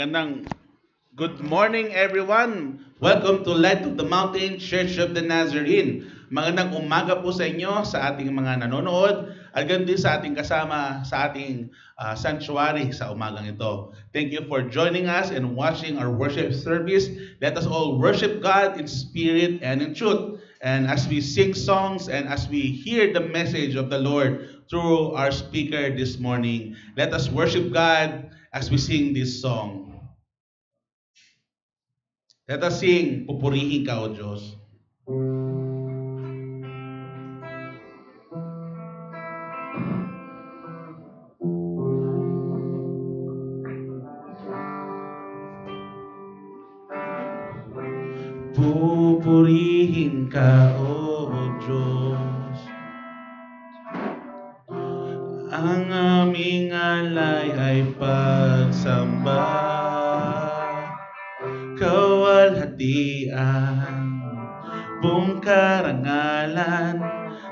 Magandang good morning everyone. Welcome to Light of the Mountain Church of the Nazarene. Magandang umaga po sa inyo sa ating mga nanonood at ganun sa ating kasama sa ating uh, sanctuary sa umagang ito. Thank you for joining us and watching our worship service. Let us all worship God in spirit and in truth. And as we sing songs and as we hear the message of the Lord through our speaker this morning, let us worship God as we sing this song. Let us sing, Pupurihin Ka, O Diyos. Pupurihin Ka, O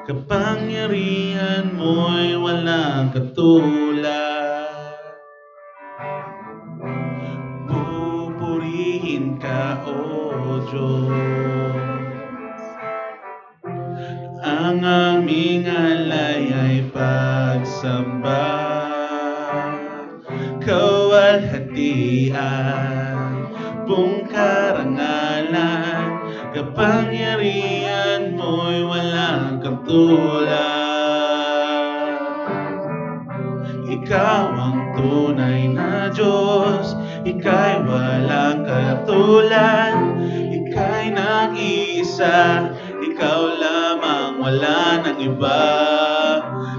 Kapangyarihan mo'y walang katulad Pupurihin ka, O Diyos Ang aming alay ay pagsamba Kawalhatian Pungkarangalan Kapangyarihan tulad. Ikaw ang tunay na Diyos, ika'y walang katulad, ika'y nag-iisa, ikaw lamang wala ng iba.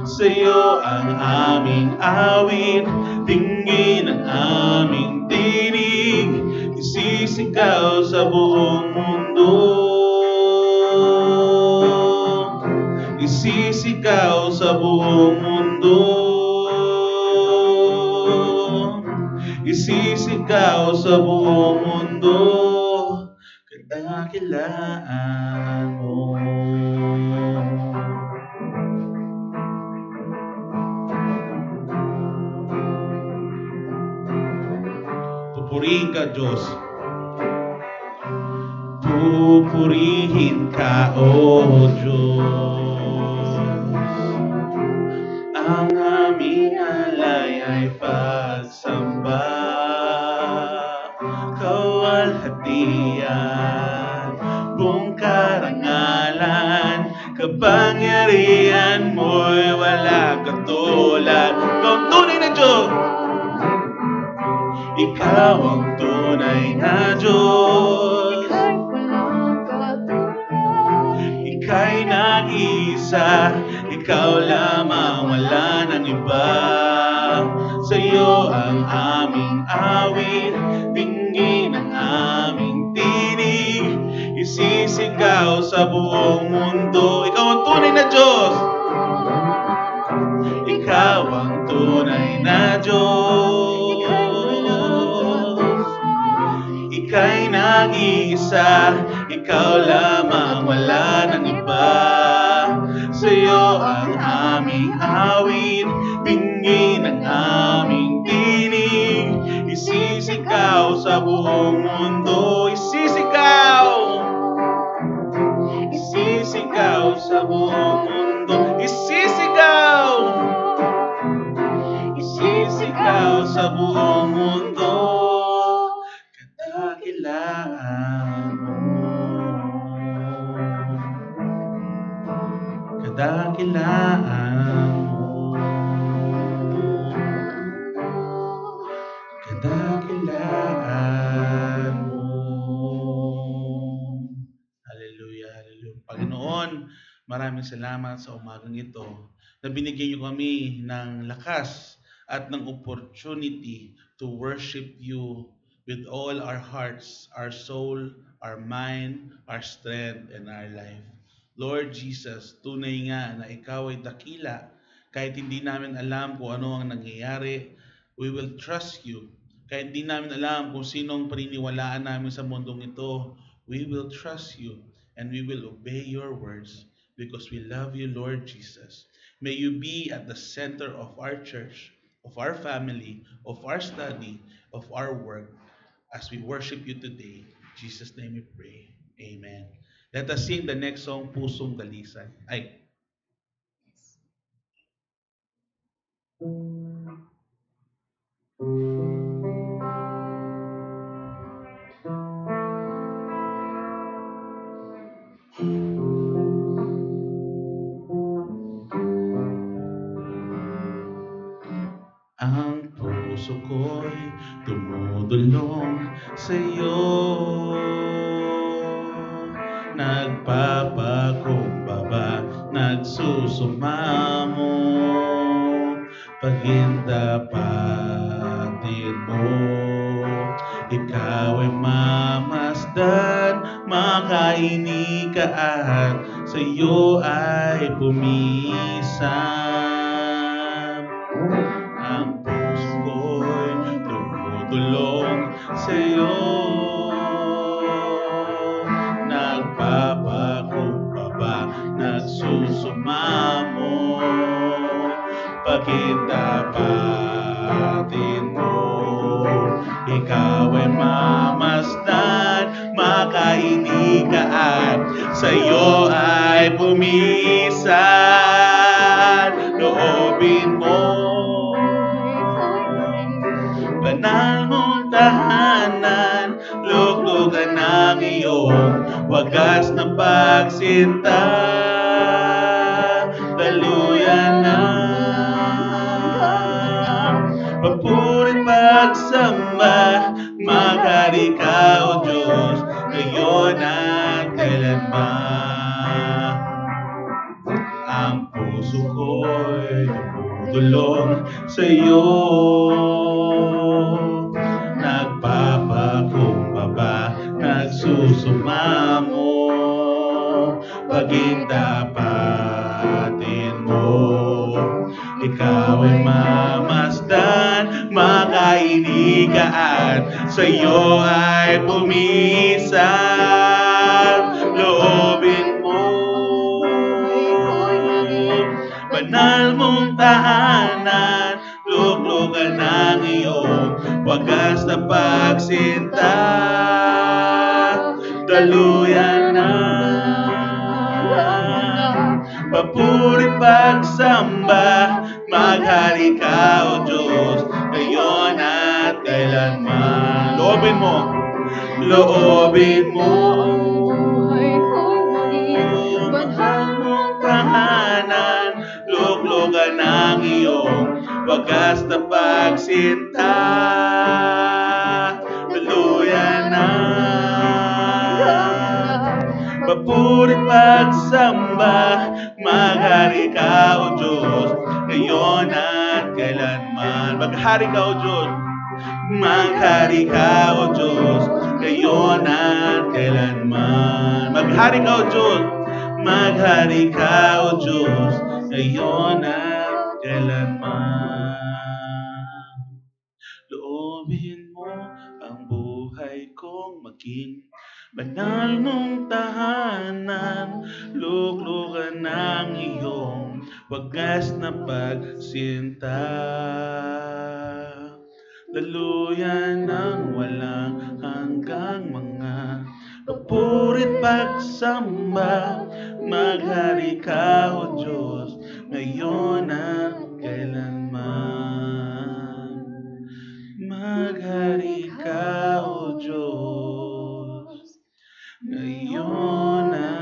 Sa'yo ang aming awit, tingin ang aming tinig, isisigaw sa buong nagsisigaw sa buong mundo Isisigaw sa buong mundo Kadakilaan mo Pupurihin ka, Diyos. Pupurihin ka, O oh Diyos. Ikaw ang tunay na Diyos. Ika'y nag-isa, ikaw lamang, wala nang iba. Sa'yo ang aming awit, tingin ang aming tinig, isisigaw sa buong isa, ikaw lang. maraming salamat sa umagang ito na binigyan niyo kami ng lakas at ng opportunity to worship you with all our hearts, our soul, our mind, our strength, and our life. Lord Jesus, tunay nga na Ikaw ay dakila. Kahit hindi namin alam kung ano ang nangyayari, we will trust you. Kahit hindi namin alam kung sino ang paniniwalaan namin sa mundong ito, we will trust you and we will obey your words because we love you, Lord Jesus. May you be at the center of our church, of our family, of our study, of our work as we worship you today. In Jesus' name we pray. Amen. Let us sing the next song, Pusong Dalisan. Ay. Yes. puso ko'y dumudulong sa'yo Nagpapakumbaba, nagsusumamo Paghinda patid mo Ikaw ay mamasdan, makaini ka at Sa'yo ay pumisan sa'yo Nagpapako ba? Nagsusumamo Pagkindapatin mo Ikaw ay mamasdan Makaini at sa'yo ay bumisan Loobin mo Banal tahanan Luklugan ng iyong wagas na pagsinta Kaluyan na Papurin pagsamba Magari ka o Diyos Ngayon at kailanman Ang puso ko'y nabudulong sa'yo Laging dapatin mo Ikaw ay mamasdan Makainigaan Sa'yo ay bumili Kabit mo ang buhay ko muli Banhamong tahanan Luglugan ang iyong Wagas na pagsinta Tuluyan na Papurit pagsamba Maghari ka o Diyos Ngayon at kailanman Maghari ka Maghari ka o Diyos. Maghari ka o Diyos. Ngayon at kailanman. Loobin mo ang buhay kong maging Banal mong tahanan, luklukan ng iyong wagas na pagsinta. Daluyan ng walang hanggang mga Papuri't pagsamba, maghari ka o Diyos, ngayon at kailanman. Maghari ka o Diyos, ngayon at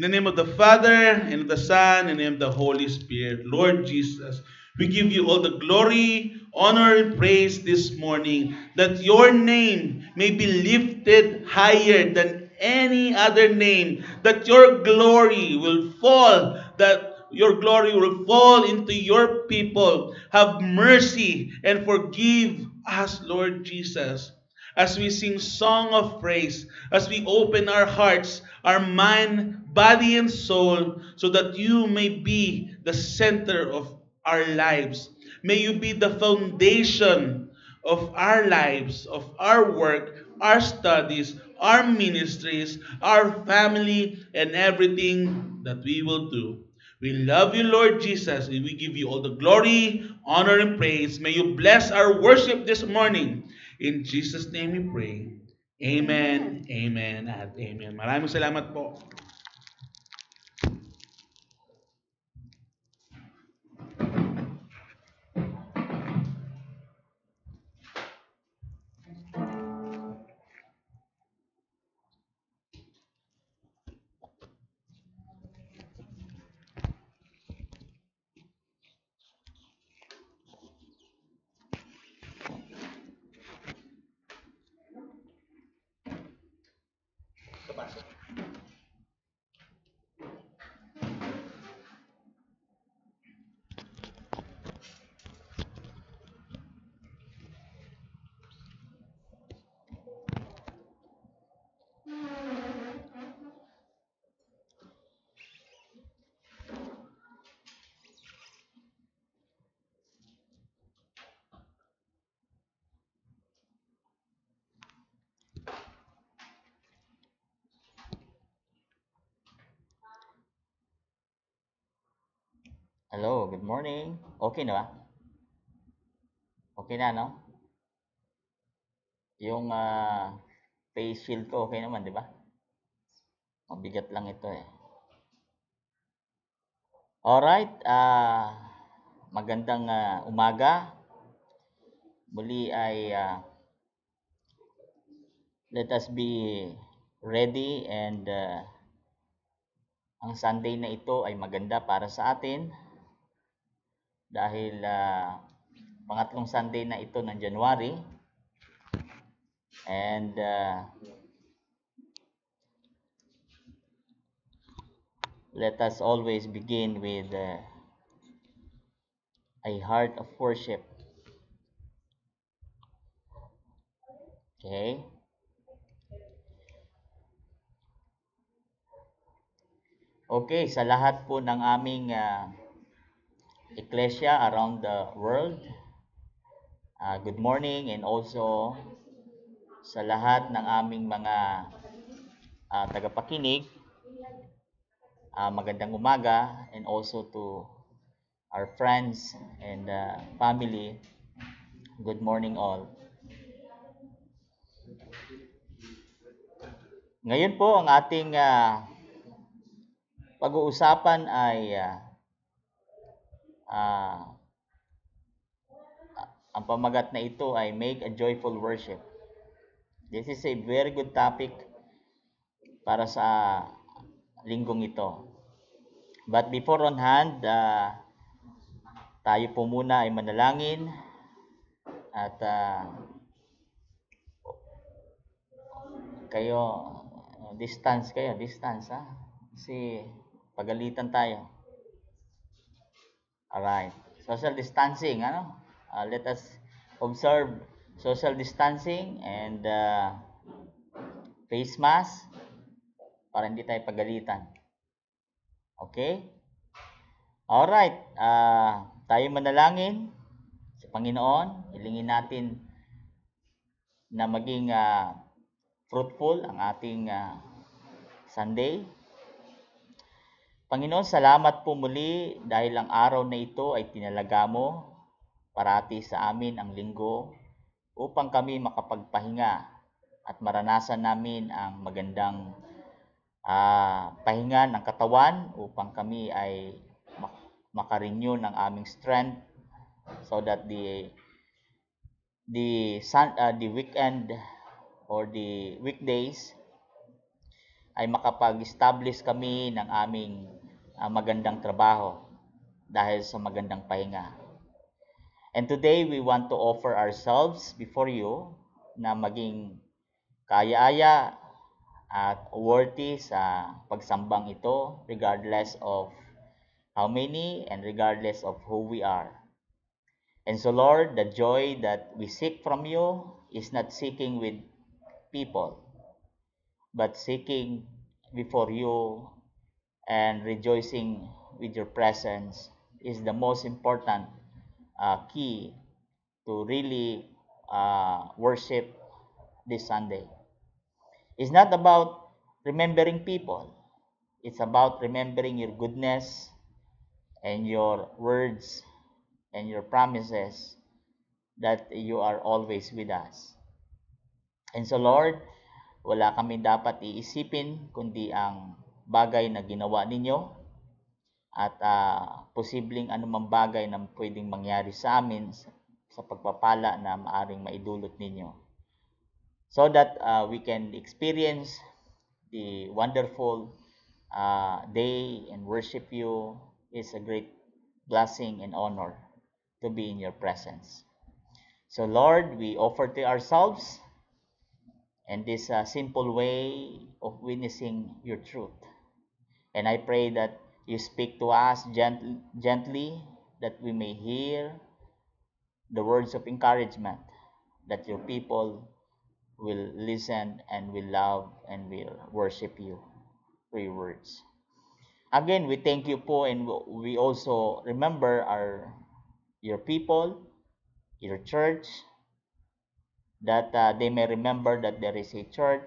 In the name of the Father, and of the Son, and of the Holy Spirit, Lord Jesus, we give you all the glory, honor, and praise this morning, that your name may be lifted higher than any other name, that your glory will fall, that your glory will fall into your people. Have mercy and forgive us, Lord Jesus as we sing song of praise, as we open our hearts, our mind, body, and soul, so that you may be the center of our lives. May you be the foundation of our lives, of our work, our studies, our ministries, our family, and everything that we will do. We love you, Lord Jesus, and we give you all the glory, honor, and praise. May you bless our worship this morning. In Jesus' name we pray. Amen, amen, amen at amen. Maraming salamat po. morning. Okay na ba? Okay na, no? Yung uh, face shield ko okay naman, di ba? Mabigat lang ito eh. Alright. Uh, magandang uh, umaga. Muli ay uh, let us be ready and uh, ang Sunday na ito ay maganda para sa atin dahil uh, pangatlong Sunday na ito ng January and uh, let us always begin with uh, a heart of worship okay Okay, sa lahat po ng aming uh, Ecclesia around the world. Uh, good morning and also sa lahat ng aming mga uh, tagapakinig. Uh, magandang umaga and also to our friends and uh, family. Good morning all. Ngayon po ang ating uh, pag-uusapan ay uh, uh, ang pamagat na ito ay Make a Joyful Worship. This is a very good topic para sa linggong ito. But before on hand, uh, tayo po muna ay manalangin at uh, kayo distance kayo, distance ha. Kasi pagalitan tayo. All Social distancing, ano? Uh, let us observe social distancing and uh, face mask para hindi tayo pagalitan. Okay? Alright. Uh, tayo manalangin sa Panginoon. Ilingin natin na maging uh, fruitful ang ating uh, Sunday. Panginoon, salamat po muli dahil ang araw na ito ay tinalaga mo parati sa amin ang linggo upang kami makapagpahinga at maranasan namin ang magandang uh, pahinga ng katawan upang kami ay makarenew ng aming strength so that the the sun, uh, the weekend or the weekdays ay makapag-establish kami ng aming uh, magandang trabaho dahil sa magandang pahinga. And today, we want to offer ourselves before you na maging kaya-aya at worthy sa pagsambang ito regardless of how many and regardless of who we are. And so, Lord, the joy that we seek from you is not seeking with people, but seeking before you and rejoicing with your presence is the most important uh, key to really uh, worship this Sunday. It's not about remembering people. It's about remembering your goodness and your words and your promises that you are always with us. And so Lord, wala kami dapat iisipin kundi ang bagay na ginawa ninyo at uh, posibleng anumang bagay na pwedeng mangyari sa amin sa, pagpapala na maaring maidulot ninyo so that uh, we can experience the wonderful uh, day and worship you is a great blessing and honor to be in your presence. So, Lord, we offer to ourselves and this uh, simple way of witnessing your truth. And I pray that you speak to us gent- gently, that we may hear the words of encouragement, that your people will listen and will love and will worship you through your words. Again, we thank you po and we also remember our your people, your church, that uh, they may remember that there is a church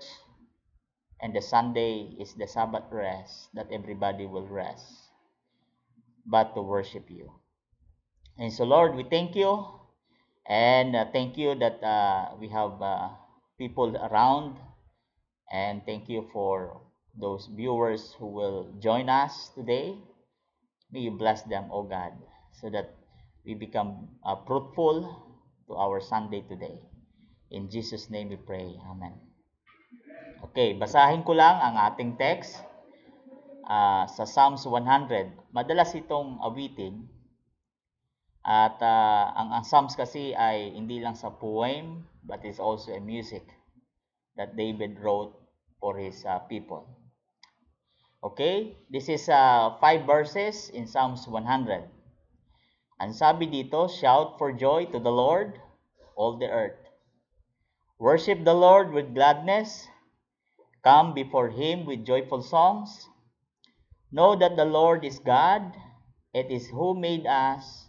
and the Sunday is the Sabbath rest that everybody will rest, but to worship you. And so, Lord, we thank you, and uh, thank you that uh, we have uh, people around, and thank you for those viewers who will join us today. May you bless them, O oh God, so that we become uh, fruitful to our Sunday today. In Jesus' name we pray. Amen. Okay, basahin ko lang ang ating text uh, sa Psalms 100. Madalas itong awitin. At uh, ang, ang Psalms kasi ay hindi lang sa poem, but it's also a music that David wrote for his uh, people. Okay? This is uh, five verses in Psalms 100. Ang sabi dito, Shout for joy to the Lord, all the earth. Worship the Lord with gladness. Come before him with joyful songs. Know that the Lord is God. It is who made us,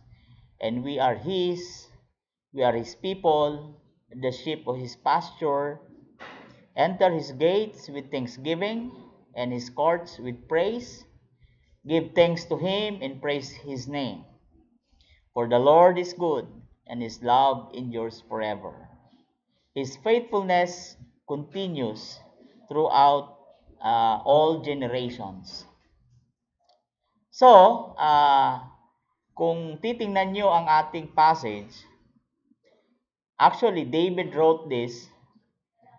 and we are his. We are his people, the sheep of his pasture. Enter his gates with thanksgiving and his courts with praise. Give thanks to him and praise his name. For the Lord is good, and his love endures forever. His faithfulness continues throughout uh, all generations. So, uh, kung titingnan nyo ang ating passage, actually David wrote this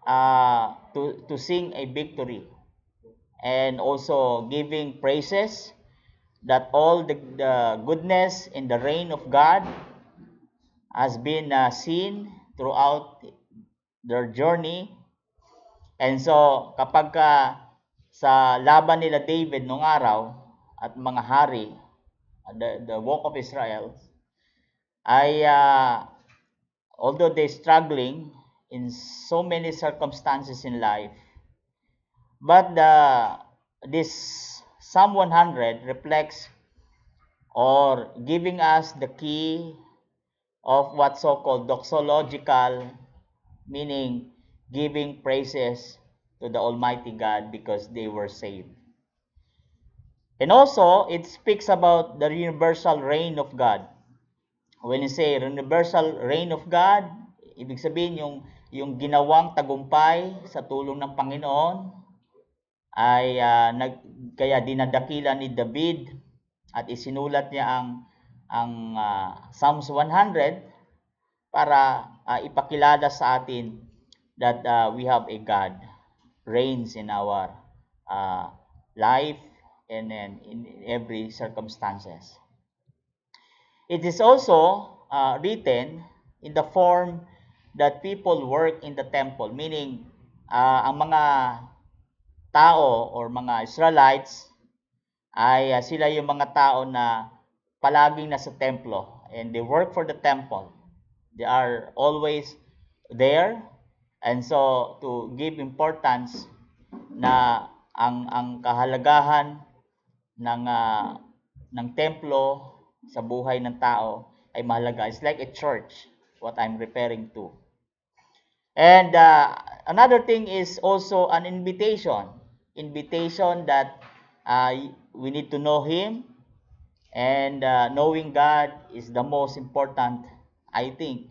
uh, to, to sing a victory and also giving praises that all the, the goodness in the reign of God has been uh, seen throughout their journey And so, kapag ka sa laban nila David nung araw at mga hari, the, the walk of Israel, ay uh, although they struggling in so many circumstances in life, but the, this Psalm 100 reflects or giving us the key of what so-called doxological, meaning giving praises to the Almighty God because they were saved. And also, it speaks about the universal reign of God. When you say universal reign of God, ibig sabihin yung, yung ginawang tagumpay sa tulong ng Panginoon ay uh, nag, kaya dinadakila ni David at isinulat niya ang ang uh, Psalms 100 para uh, ipakilala sa atin that uh, we have a God reigns in our uh, life and then in, every circumstances. It is also uh, written in the form that people work in the temple, meaning uh, ang mga tao or mga Israelites ay uh, sila yung mga tao na palaging nasa templo and they work for the temple. They are always there And so to give importance na ang ang kahalagahan ng uh, ng templo sa buhay ng tao ay mahalaga. It's like a church what I'm referring to. And uh, another thing is also an invitation. Invitation that uh, we need to know him and uh, knowing God is the most important I think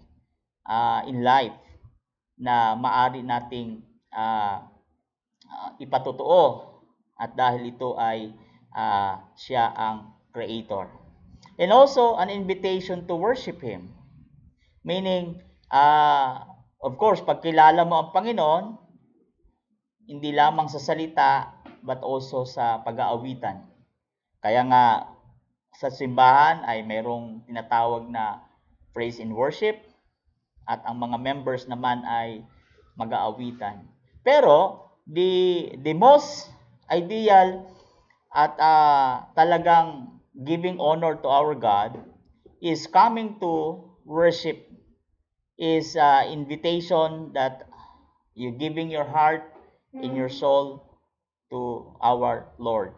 uh, in life na maari nating uh, ipatotoo at dahil ito ay uh, siya ang creator. And also an invitation to worship him. Meaning uh, of course pagkilala mo ang Panginoon hindi lamang sa salita but also sa pag-aawitan. Kaya nga sa simbahan ay mayroong tinatawag na praise and worship at ang mga members naman ay mag-aawitan. Pero the the most ideal at uh, talagang giving honor to our God is coming to worship is uh, invitation that you giving your heart and your hmm. soul to our Lord.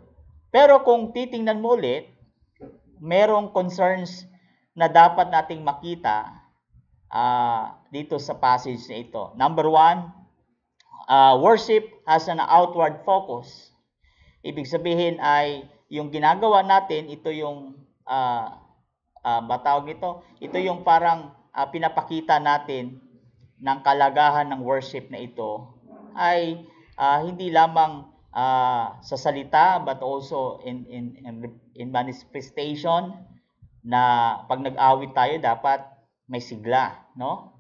Pero kung titingnan mo ulit, merong concerns na dapat nating makita uh, dito sa passage na ito. Number one, uh, worship has an outward focus. Ibig sabihin ay yung ginagawa natin, ito yung uh, ah, uh, batawag nito, ito yung parang uh, pinapakita natin ng kalagahan ng worship na ito ay uh, hindi lamang uh, sa salita but also in in in, in manifestation na pag nag-awit tayo dapat may sigla, no?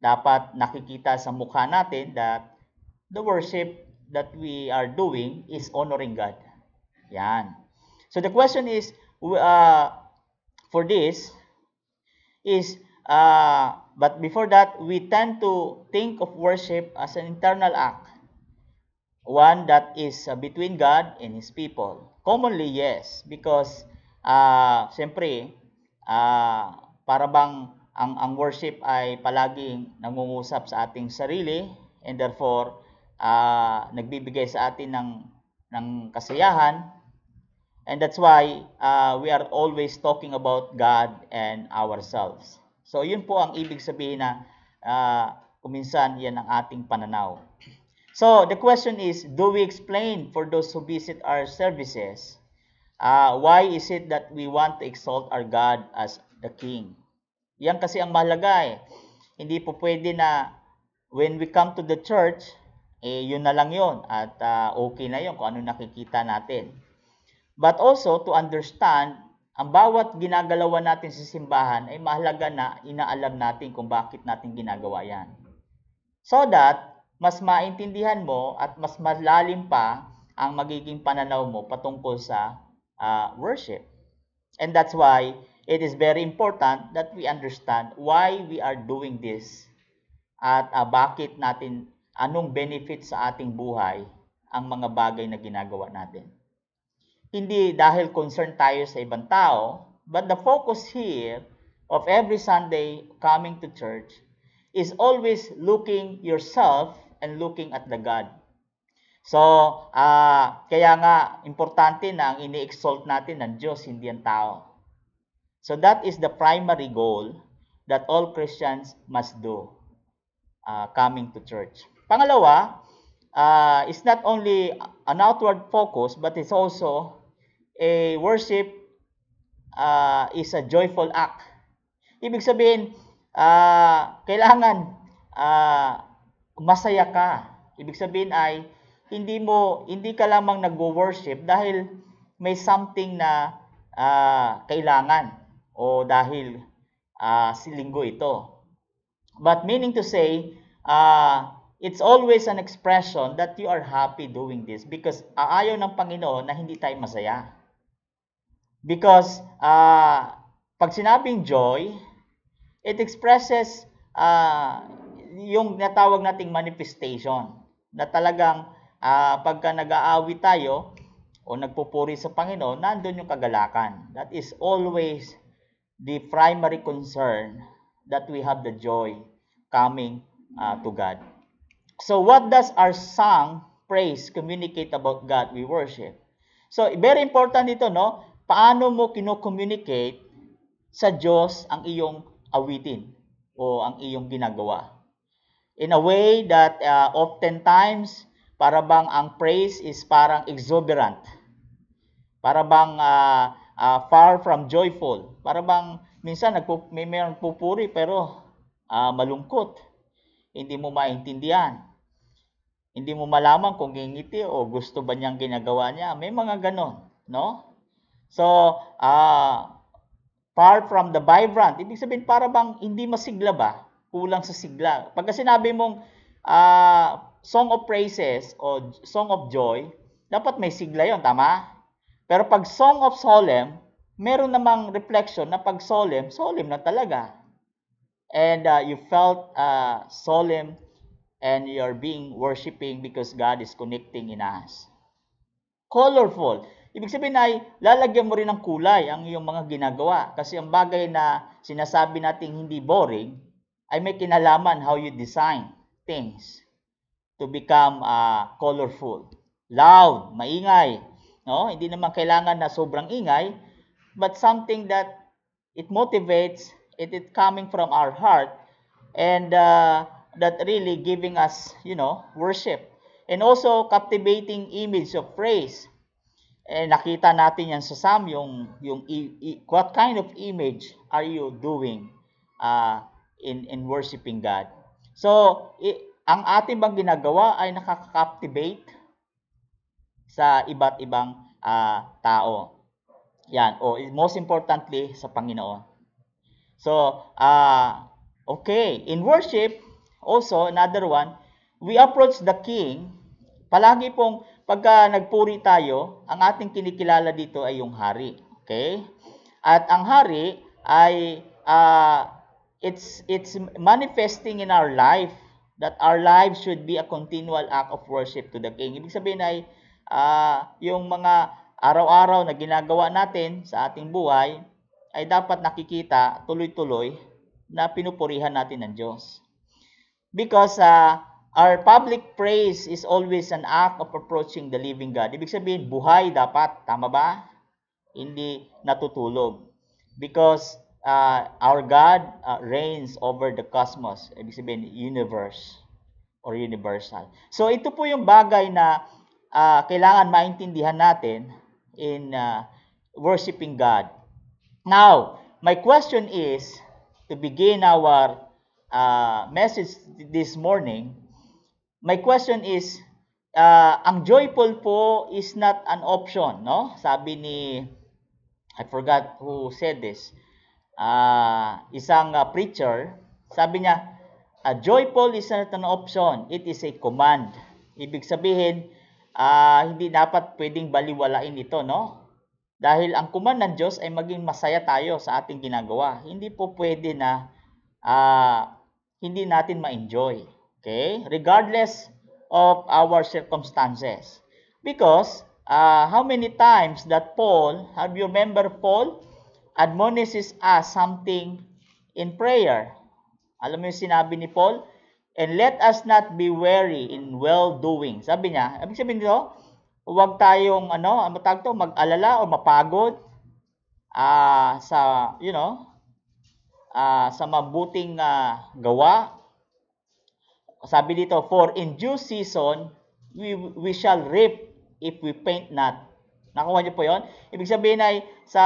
Dapat nakikita sa mukha natin that the worship that we are doing is honoring God. Yan. So the question is, uh, for this, is, uh, but before that, we tend to think of worship as an internal act. One that is uh, between God and His people. Commonly, yes. Because, uh, syempre uh, para bang ang, ang worship ay palaging nangungusap sa ating sarili and therefore uh, nagbibigay sa atin ng, ng kasiyahan and that's why uh, we are always talking about God and ourselves. So yun po ang ibig sabihin na uh, ah, kuminsan yan ang ating pananaw. So the question is, do we explain for those who visit our services uh, why is it that we want to exalt our God as the King? Yan kasi ang mahalaga eh. Hindi po pwede na when we come to the church, eh yun na lang yun at uh, okay na yun kung ano nakikita natin. But also to understand, ang bawat ginagalawan natin sa simbahan ay mahalaga na inaalam natin kung bakit natin ginagawa yan. So that, mas maintindihan mo at mas malalim pa ang magiging pananaw mo patungkol sa uh, worship. And that's why it is very important that we understand why we are doing this at uh, bakit natin, anong benefit sa ating buhay ang mga bagay na ginagawa natin. Hindi dahil concern tayo sa ibang tao, but the focus here of every Sunday coming to church is always looking yourself and looking at the God. So, uh, kaya nga, importante na ang ini-exalt natin ng Diyos, hindi ang tao. So that is the primary goal that all Christians must do uh, coming to church. Pangalawa, uh, it's not only an outward focus, but it's also a worship uh, is a joyful act. Ibig sabihin, uh, kailangan uh, masaya ka. Ibig sabihin ay hindi mo hindi ka lamang nagwo-worship dahil may something na uh, kailangan o dahil uh, linggo ito. But meaning to say, uh, it's always an expression that you are happy doing this because aayaw ng Panginoon na hindi tayo masaya. Because uh, pag sinabing joy, it expresses uh, yung natawag nating manifestation na talagang uh, pagka nag aawit tayo o nagpupuri sa Panginoon, nandun yung kagalakan. That is always the primary concern that we have the joy coming uh, to God. So what does our song praise communicate about God we worship? So very important ito no, paano mo kino-communicate sa Diyos ang iyong awitin o ang iyong ginagawa. In a way that uh, times para bang ang praise is parang exuberant. Para bang uh, uh, far from joyful. Para bang minsan nagpup- may mayroong pupuri pero uh, malungkot. Hindi mo maintindihan. Hindi mo malaman kung ngingiti o gusto ba niyang ginagawa niya. May mga ganon, no? So, uh, far from the vibrant, ibig sabihin para bang hindi masigla ba? Kulang sa sigla. Pagka sinabi mong uh, song of praises o song of joy, dapat may sigla yon tama? Pero pag Song of Solemn, meron namang reflection na pag solemn, solemn na talaga. And uh, you felt uh, solemn and you're being worshiping because God is connecting in us. Colorful. Ibig sabihin ay lalagyan mo rin ng kulay ang iyong mga ginagawa kasi ang bagay na sinasabi nating hindi boring ay may kinalaman how you design things to become uh, colorful. Loud, maingay, No? Hindi naman kailangan na sobrang ingay, but something that it motivates, it is coming from our heart, and uh, that really giving us, you know, worship. And also, captivating image of praise. Eh, nakita natin yan sa Sam, yung, yung i, i, what kind of image are you doing uh, in, in worshiping God. So, i, ang ating bang ginagawa ay nakaka-captivate sa iba't ibang uh, tao. Yan, o most importantly, sa Panginoon. So, uh, okay, in worship, also another one, we approach the King, palagi pong pagka nagpuri tayo, ang ating kinikilala dito ay yung hari. Okay? At ang hari ay uh, it's it's manifesting in our life that our life should be a continual act of worship to the King. Ibig sabihin ay uh, yung mga araw-araw na ginagawa natin sa ating buhay ay dapat nakikita tuloy-tuloy na pinupurihan natin ng Diyos. Because uh, our public praise is always an act of approaching the living God. Ibig sabihin, buhay dapat. Tama ba? Hindi natutulog. Because uh, our God uh, reigns over the cosmos. Ibig sabihin, universe or universal. So ito po yung bagay na uh, kailangan maintindihan natin in uh, worshiping God. Now, my question is to begin our uh, message this morning. My question is uh, ang joyful po is not an option, no? Sabi ni I forgot who said this. Uh, isang uh, preacher, sabi niya, a joyful is not an option, it is a command. Ibig sabihin, uh, hindi dapat pwedeng baliwalain ito, no? Dahil ang kuman ng Diyos ay maging masaya tayo sa ating ginagawa. Hindi po pwede na uh, hindi natin ma-enjoy. Okay? Regardless of our circumstances. Because uh, how many times that Paul, have you remember Paul, admonishes us something in prayer. Alam mo yung sinabi ni Paul? And let us not be weary in well-doing. Sabi niya, ibig sabihin nito, huwag tayong ano, ang tawag to, mag-alala o mapagod uh, sa, you know, uh, sa mabuting uh, gawa. Sabi dito, for in due season, we, we shall reap if we faint not. Nakuha niyo po yon. Ibig sabihin ay sa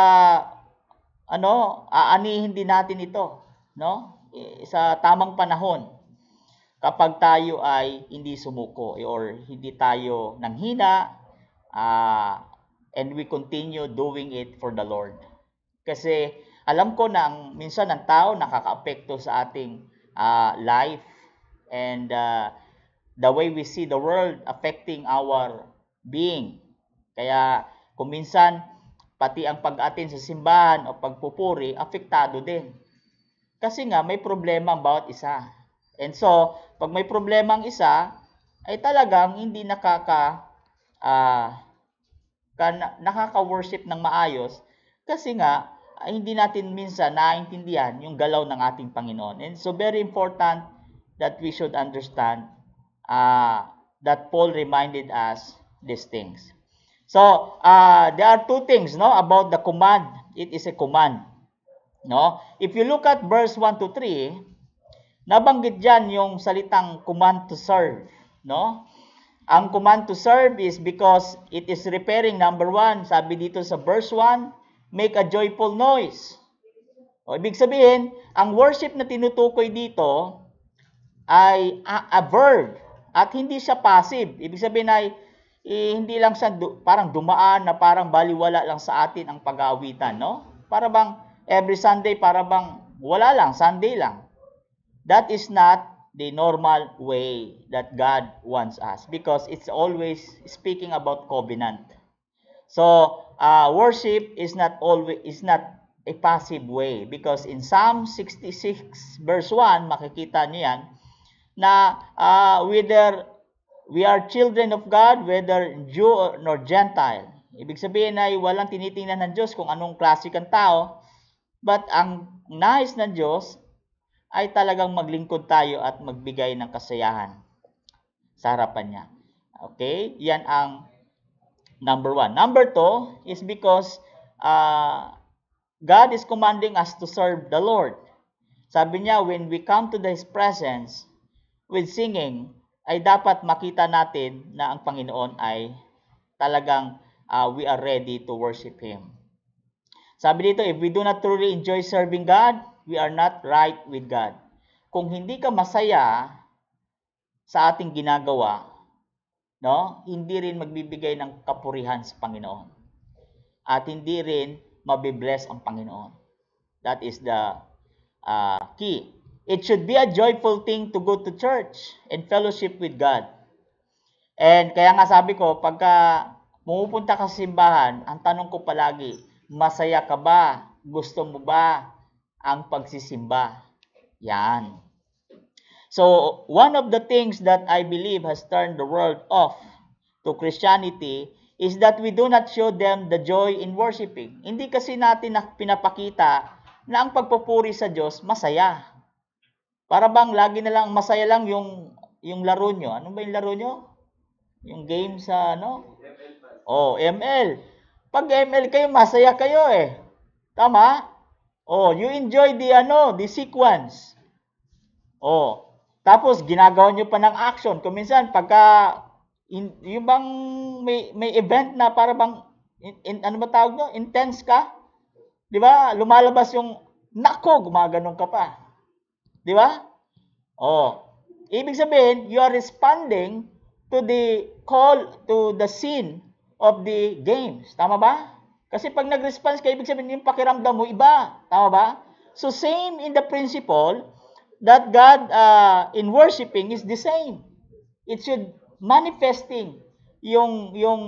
ano, aanihin din natin ito, no? Eh, sa tamang panahon kapag tayo ay hindi sumuko eh, or hindi tayo nanghina uh, and we continue doing it for the Lord. Kasi alam ko na ang, minsan ang tao nakakaapekto sa ating uh, life and uh, the way we see the world affecting our being. Kaya kung minsan pati ang pag-atin sa simbahan o pagpupuri, apektado din. Kasi nga may problema ang bawat isa. And so, pag may problema ang isa, ay talagang hindi nakaka uh, nakaka-worship ng maayos kasi nga ay ah, hindi natin minsan naintindihan yung galaw ng ating Panginoon. And so very important that we should understand uh, that Paul reminded us these things. So, uh, there are two things no about the command. It is a command. No? If you look at verse 1 to 3, Nabanggit dyan yung salitang command to serve, no? Ang command to serve is because it is repairing, number one, sabi dito sa verse 1, make a joyful noise. O, ibig sabihin, ang worship na tinutukoy dito ay a, a verb at hindi siya passive. Ibig sabihin ay eh, hindi lang siya du- parang dumaan na parang baliwala lang sa atin ang pag-aawitan, no? Para bang every Sunday, para bang wala lang, Sunday lang. That is not the normal way that God wants us because it's always speaking about covenant. So, uh, worship is not always is not a passive way because in Psalm 66 verse 1 makikita niyan na uh, whether we are children of God whether Jew or nor Gentile. Ibig sabihin ay walang tinitingnan ng Diyos kung anong klase kang tao but ang nais ng Diyos ay talagang maglingkod tayo at magbigay ng kasiyahan sa harapan niya. Okay? Yan ang number one. Number two is because uh, God is commanding us to serve the Lord. Sabi niya, when we come to His presence with singing, ay dapat makita natin na ang Panginoon ay talagang uh, we are ready to worship Him. Sabi dito, if we do not truly enjoy serving God, we are not right with God. Kung hindi ka masaya sa ating ginagawa, no, hindi rin magbibigay ng kapurihan sa Panginoon. At hindi rin mabibless ang Panginoon. That is the uh, key. It should be a joyful thing to go to church and fellowship with God. And kaya nga sabi ko, pagka pumupunta ka sa simbahan, ang tanong ko palagi, masaya ka ba? Gusto mo ba? ang pagsisimba. Yan. So, one of the things that I believe has turned the world off to Christianity is that we do not show them the joy in worshiping. Hindi kasi natin pinapakita na ang pagpupuri sa Diyos masaya. Para bang lagi na lang masaya lang yung yung laro nyo. Ano ba yung laro nyo? Yung game sa ano? Oh, ML. Pag ML kayo, masaya kayo eh. Tama? Oh, you enjoy the ano, the sequence. Oh, tapos ginagawa nyo pa ng action. Kung minsan pagka in, yung bang may may event na para bang in, in, ano ba tawag nyo? Intense ka? 'Di ba? Lumalabas yung nako, gumaganon ka pa. 'Di ba? Oh. Ibig sabihin, you are responding to the call to the scene of the games. Tama ba? Kasi pag nag-response ka, ibig sabihin yung pakiramdam mo iba. Tama ba? So same in the principle that God uh, in worshiping is the same. It should manifesting yung yung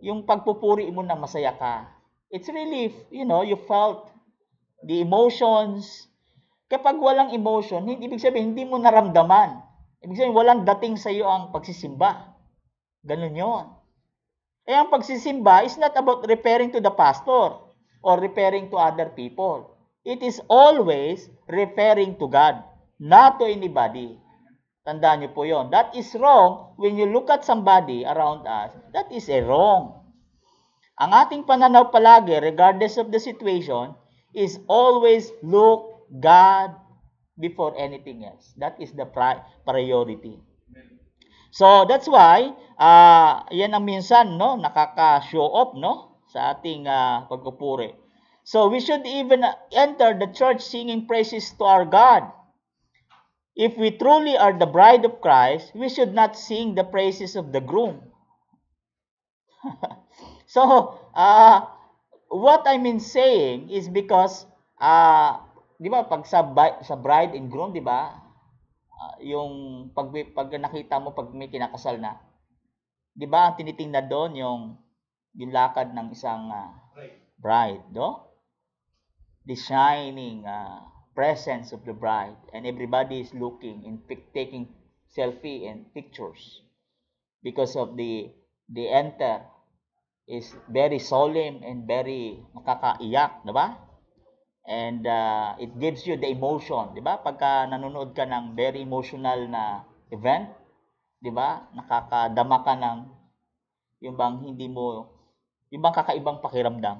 yung pagpupuri mo na masaya ka. It's relief, you know, you felt the emotions. Kapag walang emotion, hindi ibig sabihin hindi mo naramdaman. Ibig sabihin walang dating sa iyo ang pagsisimba. Ganun 'yon. Eh, ang pagsisimba is not about referring to the pastor or referring to other people. It is always referring to God, not to anybody. Tandaan niyo po yon. That is wrong when you look at somebody around us. That is a wrong. Ang ating pananaw palagi, regardless of the situation, is always look God before anything else. That is the priority. So that's why uh, yan ang minsan no nakaka-show up no sa ating uh, pagpupuri. So we should even ah, enter the church singing praises to our God. If we truly are the bride of Christ, we should not sing the praises of the groom. so, uh, what I mean saying is because, uh, di ba, pag sa, sa bride and groom, di ba, uh, yung pag, pag nakita mo pag may kinakasal na, di ba ang tinitingnan doon yung, yung lakad ng isang uh, bride, no? The shining uh, presence of the bride and everybody is looking and pic- taking selfie and pictures because of the the enter is very solemn and very makakaiyak, di ba? and uh, it gives you the emotion, 'di ba? Pagka nanonood ka ng very emotional na event, 'di ba? Nakakadama ka ng yung bang hindi mo yung bang kakaibang pakiramdam.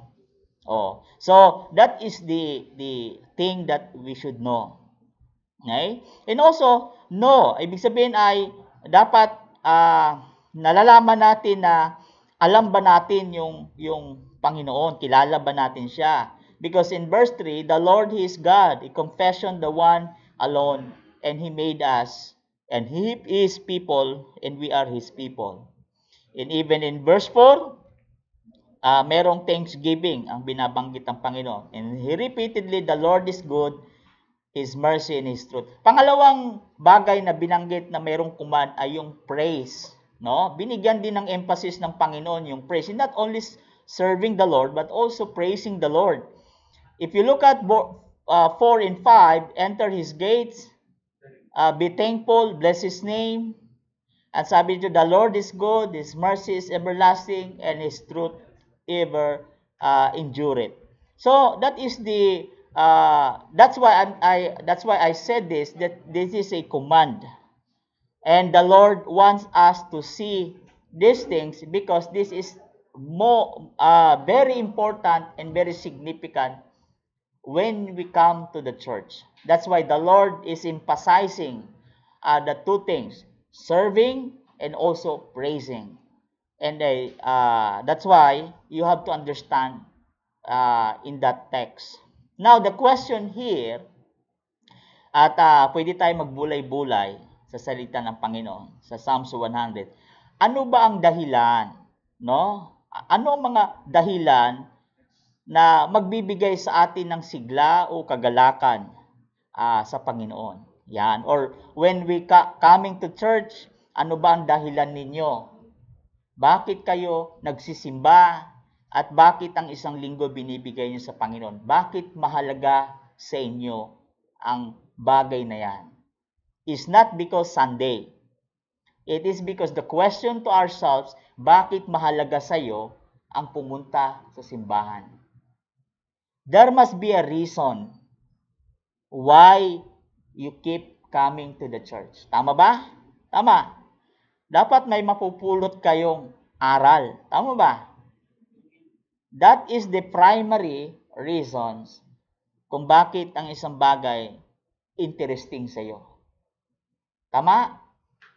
Oh. So that is the the thing that we should know. Okay? And also, no, ibig sabihin ay dapat uh, nalalaman natin na alam ba natin yung yung Panginoon, kilala ba natin siya? Because in verse 3, the Lord He is God. He confession the one alone. And He made us. And He is people. And we are His people. And even in verse 4, uh, merong thanksgiving ang binabanggit ng Panginoon. And He repeatedly, the Lord is good. His mercy and His truth. Pangalawang bagay na binanggit na merong command ay yung praise. No? Binigyan din ng emphasis ng Panginoon yung praise. And not only serving the Lord, but also praising the Lord. If you look at uh, 4 and 5, enter his gates, uh, be thankful, bless his name. and sabi to the Lord is good, his mercy is everlasting, and his truth ever uh, endureth. So that is the uh, that's why I'm, I that's why I said this that this is a command, and the Lord wants us to see these things because this is more uh, very important and very significant when we come to the church. That's why the Lord is emphasizing uh, the two things, serving and also praising. And uh, that's why you have to understand uh, in that text. Now, the question here, at uh, pwede tayo magbulay-bulay sa salita ng Panginoon, sa Psalms 100. Ano ba ang dahilan? No? Ano ang mga dahilan na magbibigay sa atin ng sigla o kagalakan uh, sa Panginoon. Yan. Or when we ca- coming to church, ano ba ang dahilan ninyo? Bakit kayo nagsisimba? At bakit ang isang linggo binibigay niyo sa Panginoon? Bakit mahalaga sa inyo ang bagay na yan? It's not because Sunday. It is because the question to ourselves, bakit mahalaga sa iyo ang pumunta sa simbahan? There must be a reason why you keep coming to the church. Tama ba? Tama. Dapat may mapupulot kayong aral. Tama ba? That is the primary reasons kung bakit ang isang bagay interesting sa iyo. Tama?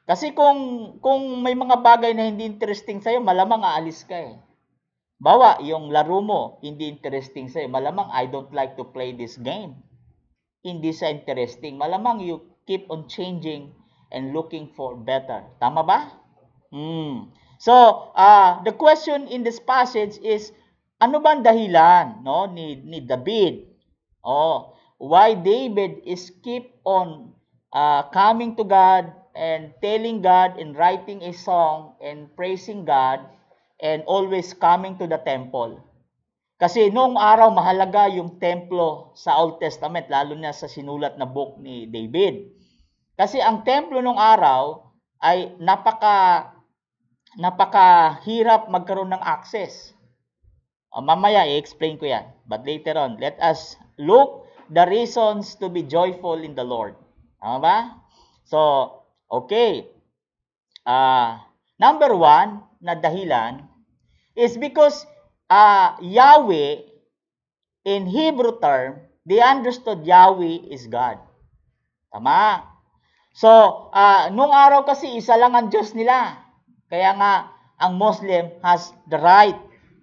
Kasi kung kung may mga bagay na hindi interesting sa iyo, malamang aalis ka eh. Bawa, yung laro mo, hindi interesting sa'yo. Malamang, I don't like to play this game. Hindi sa interesting. Malamang, you keep on changing and looking for better. Tama ba? Hmm. So, uh, the question in this passage is, ano bang dahilan no, ni, ni David? Oh, why David is keep on uh, coming to God and telling God and writing a song and praising God and always coming to the temple. Kasi noong araw mahalaga yung templo sa Old Testament, lalo na sa sinulat na book ni David. Kasi ang templo noong araw ay napaka napakahirap magkaroon ng access. O, mamaya i-explain ko yan. But later on, let us look the reasons to be joyful in the Lord. Tama ba? So, okay. Uh, number one na dahilan is because uh, Yahweh, in Hebrew term, they understood Yahweh is God. Tama. So, uh, nung araw kasi, isa lang ang Diyos nila. Kaya nga, ang Muslim has the right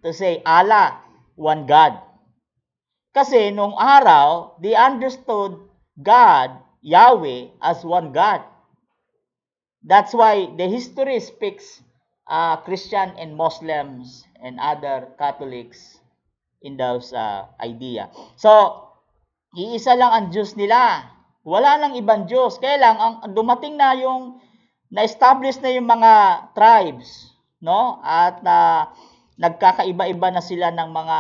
to say, Allah, one God. Kasi nung araw, they understood God, Yahweh, as one God. That's why the history speaks uh, Christian and Muslims and other Catholics in those uh, idea. So, iisa lang ang Diyos nila. Wala nang ibang Diyos. Kaya lang, ang, dumating na yung, na-establish na yung mga tribes, no? At uh, nagkakaiba-iba na sila ng mga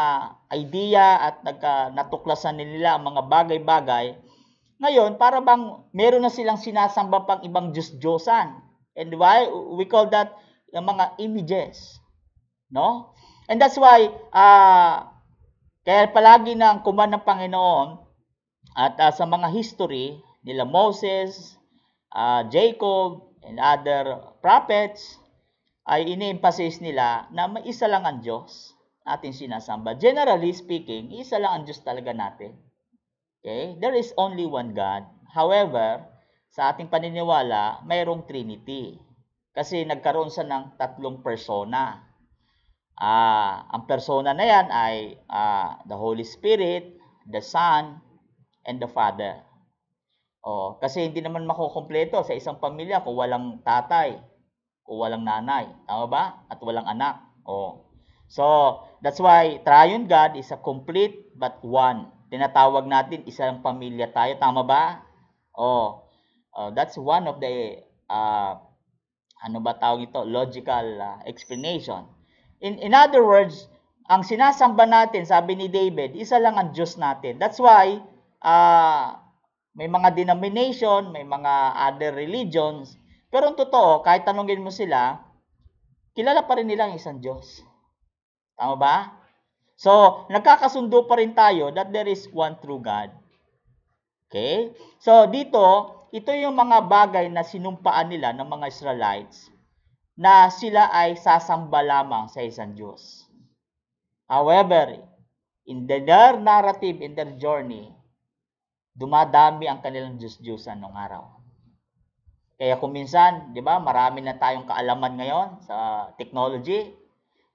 idea at nagka, natuklasan nila ang mga bagay-bagay. Ngayon, para bang meron na silang sinasamba pang ibang Diyos-Diyosan. And why? We call that yung mga images. No? And that's why, uh, kaya palagi na ang kuman ng Panginoon at uh, sa mga history nila Moses, uh, Jacob, and other prophets, ay ini-emphasize nila na may isa lang ang Diyos natin sinasamba. Generally speaking, isa lang ang Diyos talaga natin. Okay? There is only one God. However, sa ating paniniwala, mayroong Trinity. Kasi nagkaroon siya ng tatlong persona. Uh, ang persona na yan ay uh, the Holy Spirit, the Son, and the Father. Oh, kasi hindi naman makukumpleto sa isang pamilya kung walang tatay, kung walang nanay, tama ba? At walang anak. Oh. So, that's why triune God is a complete but one. Tinatawag natin isang pamilya tayo, tama ba? Oh. oh that's one of the uh, ano ba tawag ito? Logical uh, explanation. In, in other words, ang sinasamba natin, sabi ni David, isa lang ang Diyos natin. That's why uh, may mga denomination, may mga other religions. Pero ang totoo, kahit tanungin mo sila, kilala pa rin nila ang isang Diyos. Tama ba? So, nagkakasundo pa rin tayo that there is one true God. Okay? So, dito, ito yung mga bagay na sinumpaan nila ng mga Israelites na sila ay sasamba lamang sa isang Diyos. However, in their narrative, in their journey, dumadami ang kanilang Diyos-Diyosan nung araw. Kaya kung minsan, di ba, marami na tayong kaalaman ngayon sa technology.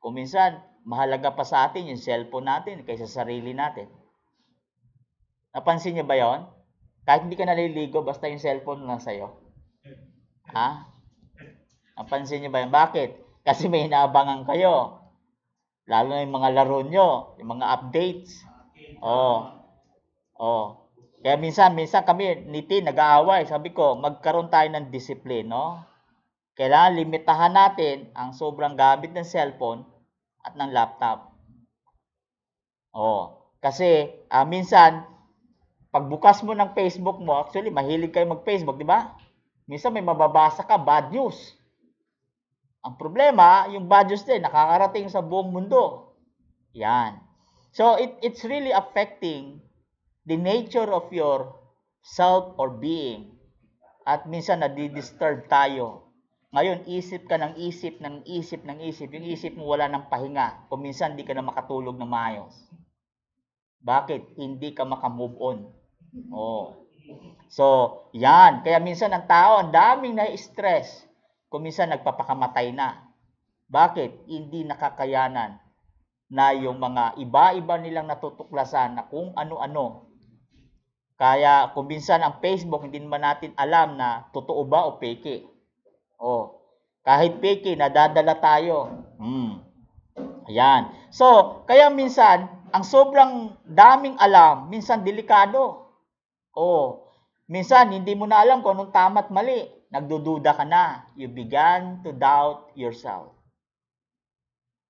Kung minsan, mahalaga pa sa atin yung cellphone natin kaysa sarili natin. Napansin niyo ba yon? Kahit hindi ka naliligo, basta yung cellphone lang sa'yo. Ha? Napansin niyo ba yan? Bakit? Kasi may inaabangan kayo. Lalo na yung mga laro nyo, yung mga updates. Oo. Oh. Oo. Oh. Kaya minsan, minsan kami, niti, nag-aaway. Sabi ko, magkaroon tayo ng discipline, no? Kailangan limitahan natin ang sobrang gamit ng cellphone at ng laptop. Oo. Kasi, ah, minsan, pagbukas mo ng Facebook mo, actually, mahilig kayo mag-Facebook, di ba? Minsan may mababasa ka, bad news. Ang problema, yung bad news din, nakakarating sa buong mundo. Yan. So, it, it's really affecting the nature of your self or being. At minsan, nadidisturb tayo. Ngayon, isip ka ng isip, ng isip, ng isip. Yung isip mo wala ng pahinga. Kung minsan, di ka na makatulog na maayos. Bakit? Hindi ka makamove on. Oh. So, yan. Kaya minsan ang tao, ang daming na-stress. Kung minsan nagpapakamatay na. Bakit? Hindi nakakayanan na yung mga iba-iba nilang natutuklasan na kung ano-ano. Kaya kung minsan ang Facebook, hindi naman natin alam na totoo ba o peke. Oh, kahit peke, nadadala tayo. Hmm. Ayan. So, kaya minsan, ang sobrang daming alam, minsan delikado. Oh, minsan hindi mo na alam kung anong tama at mali. Nagdududa ka na. You began to doubt yourself.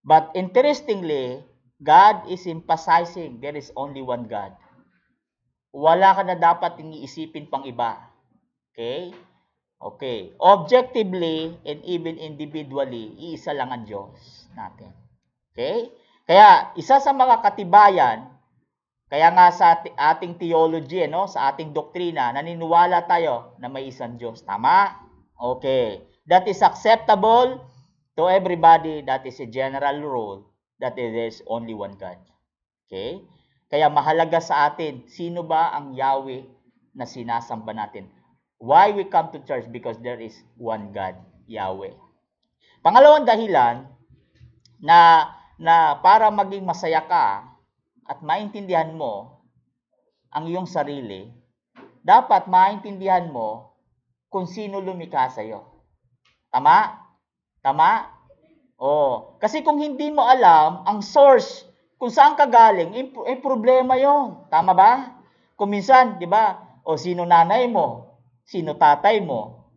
But interestingly, God is emphasizing there is only one God. Wala ka na dapat iniisipin pang iba. Okay? Okay. Objectively and even individually, iisa lang ang Diyos natin. Okay? Kaya, isa sa mga katibayan kaya nga sa ating theology, eh, no, sa ating doktrina, naniniwala tayo na may isang Diyos. Tama? Okay. That is acceptable to everybody. That is a general rule that there is only one God. Okay? Kaya mahalaga sa atin, sino ba ang Yahweh na sinasamba natin? Why we come to church? Because there is one God, Yahweh. Pangalawang dahilan na, na para maging masaya ka, at maintindihan mo ang iyong sarili, dapat maintindihan mo kung sino lumikha sa iyo. Tama? Tama? Oh, kasi kung hindi mo alam ang source kung saan ka galing, eh, eh problema 'yon. Tama ba? Kung minsan, 'di ba? O sino nanay mo? Sino tatay mo?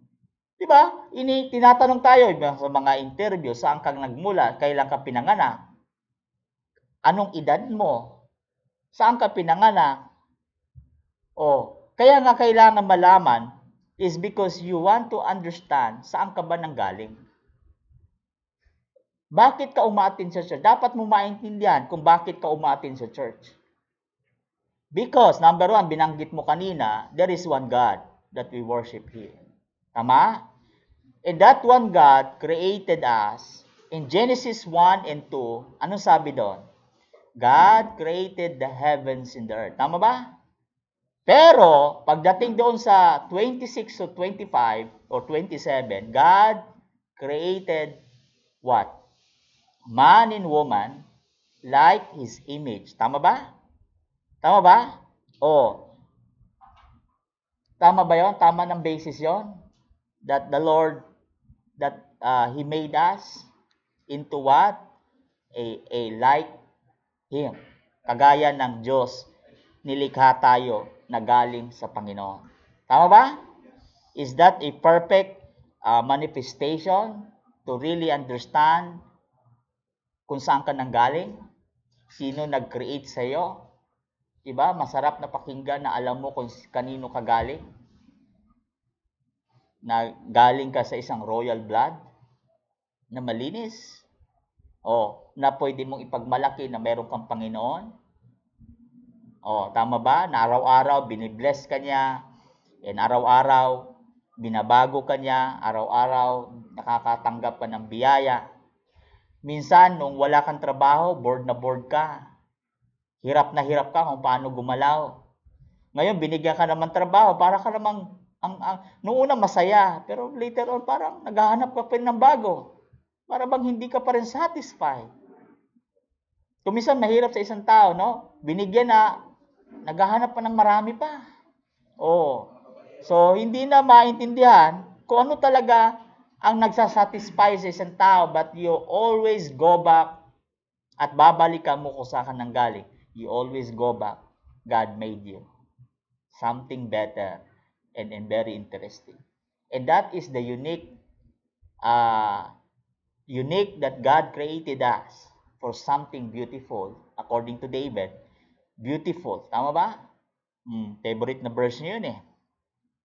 'Di ba? Ini tinatanong tayo sa mga interview, saan ka nagmula, kailan ka pinanganak? Anong edad mo? Saan ka pinanganak? O, kaya nga kailangan malaman is because you want to understand saan ka ba nanggaling. Bakit ka umatin sa church? Dapat mo maintindihan kung bakit ka umatin sa church. Because, number one, binanggit mo kanina, there is one God that we worship here. Tama? And that one God created us in Genesis 1 and 2. Ano sabi doon? God created the heavens and the earth. Tama ba? Pero, pagdating doon sa 26 to 25 or 27, God created what? Man and woman like His image. Tama ba? Tama ba? O. Tama ba yon? Tama ng basis yon? That the Lord, that uh, He made us into what? A, a like Him. Kagaya ng Diyos, nilikha tayo na galing sa Panginoon. Tama ba? Is that a perfect uh, manifestation to really understand kung saan ka nang galing? Sino nag-create sa iyo? Diba? Masarap na pakinggan na alam mo kung kanino ka galing. Na galing ka sa isang royal blood na malinis, o, na pwede mong ipagmalaki na meron kang Panginoon. O, tama ba? Na araw-araw binibless ka niya. And araw-araw binabago ka niya. Araw-araw nakakatanggap ka ng biyaya. Minsan, nung wala kang trabaho, bored na bored ka. Hirap na hirap ka kung paano gumalaw. Ngayon, binigyan ka naman trabaho para ka namang, ang, ang, noong una masaya, pero later on parang naghahanap ka pa rin ng bago. Para bang hindi ka pa rin satisfied. Kumisan mahirap sa isang tao, no? Binigyan na, naghahanap pa ng marami pa. Oh. So, hindi na maintindihan kung ano talaga ang nagsasatisfy sa isang tao but you always go back at babalik ka mo kung saan nang galing. You always go back. God made you. Something better and, and very interesting. And that is the unique uh, unique that God created us for something beautiful, according to David. Beautiful. Tama ba? Hmm, favorite na verse niyo yun eh.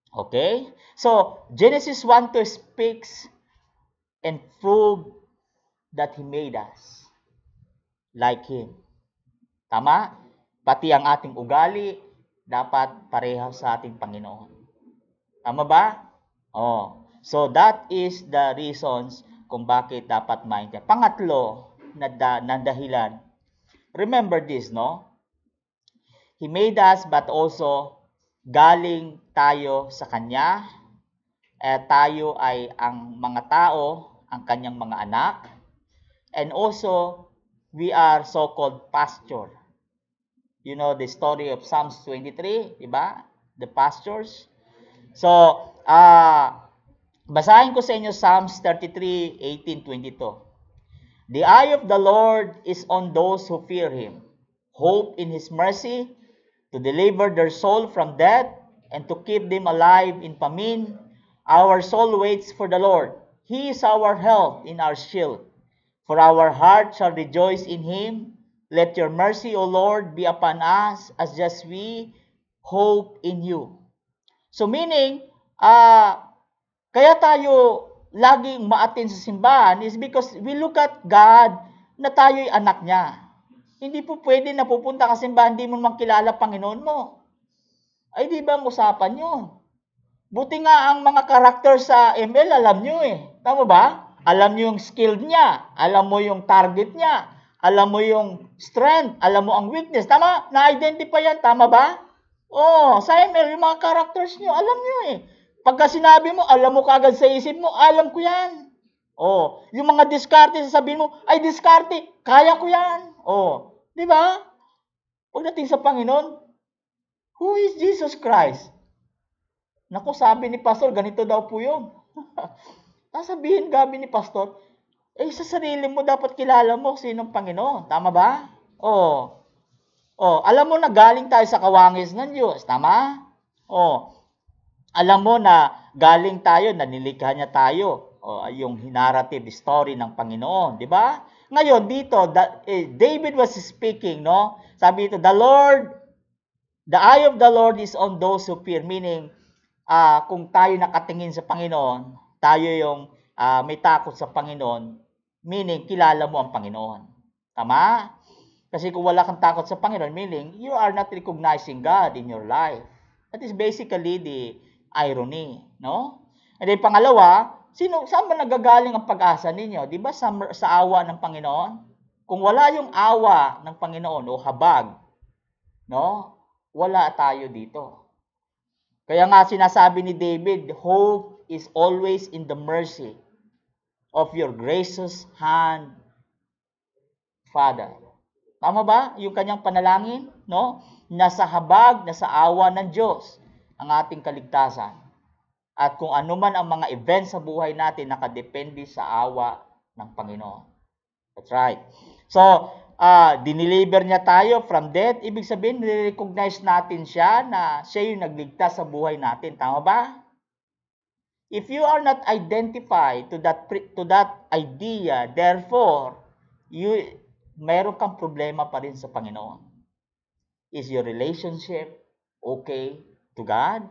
Okay? So, Genesis 1 to speaks and prove that He made us like Him. Tama? Pati ang ating ugali, dapat pareho sa ating Panginoon. Tama ba? Oh. So, that is the reasons kung bakit dapat mindfulness. Pangatlo na, da, na dahilan, remember this, no? He made us but also galing tayo sa Kanya. Eh, tayo ay ang mga tao, ang Kanyang mga anak. And also, we are so-called pasture. You know the story of Psalms 23, di ba? The pastures. So, ah... Uh, Basahin ko sa inyo Psalms 33:18-22. The eye of the Lord is on those who fear him, hope in his mercy, to deliver their soul from death and to keep them alive in famine. Our soul waits for the Lord. He is our help in our shield. For our heart shall rejoice in him. Let your mercy, O Lord, be upon us as just we hope in you. So meaning, uh, kaya tayo laging maatin sa simbahan is because we look at God na tayo'y anak niya. Hindi po pwede na pupunta ka simbahan, hindi mo man kilala Panginoon mo. Ay di ba ang usapan yun? Buti nga ang mga karakter sa ML, alam nyo eh. Tama ba? Alam nyo yung skill niya, alam mo yung target niya, alam mo yung strength, alam mo ang weakness. Tama? Na-identify yan, tama ba? Oh, sa ML, yung mga characters nyo, alam nyo eh. Pagka sinabi mo, alam mo kagad sa isip mo, alam ko yan. Oh, yung mga diskarte, sa sabihin mo, ay diskarte, kaya ko yan. Oh, di ba? Pagdating sa Panginoon, who is Jesus Christ? Nako, sabi ni Pastor, ganito daw po yun. Sasabihin gabi ni Pastor, eh sa sarili mo dapat kilala mo sinong Panginoon. Tama ba? Oh. Oh, alam mo na galing tayo sa kawangis ng Diyos. Tama? Oh alam mo na galing tayo, nanilikha niya tayo. O, yung narrative story ng Panginoon, di ba? Ngayon, dito, the, eh, David was speaking, no? Sabi dito, the Lord, the eye of the Lord is on those who fear. Meaning, uh, kung tayo nakatingin sa Panginoon, tayo yung uh, may takot sa Panginoon, meaning, kilala mo ang Panginoon. Tama? Kasi kung wala kang takot sa Panginoon, meaning, you are not recognizing God in your life. That is basically the irony, no? At yung pangalawa, sino, saan ba nagagaling ang pag-asa ninyo? Di ba sa, sa awa ng Panginoon? Kung wala yung awa ng Panginoon o habag, no? Wala tayo dito. Kaya nga sinasabi ni David, hope is always in the mercy of your gracious hand, Father. Tama ba? Yung kanyang panalangin, no? Nasa habag, nasa awa ng Diyos ang ating kaligtasan at kung ano man ang mga events sa buhay natin nakadepende sa awa ng Panginoon. That's right. So, uh, diniliver niya tayo from death. Ibig sabihin, nirecognize natin siya na siya yung nagligtas sa buhay natin. Tama ba? If you are not identified to that to that idea, therefore, you meron kang problema pa rin sa Panginoon. Is your relationship okay to God?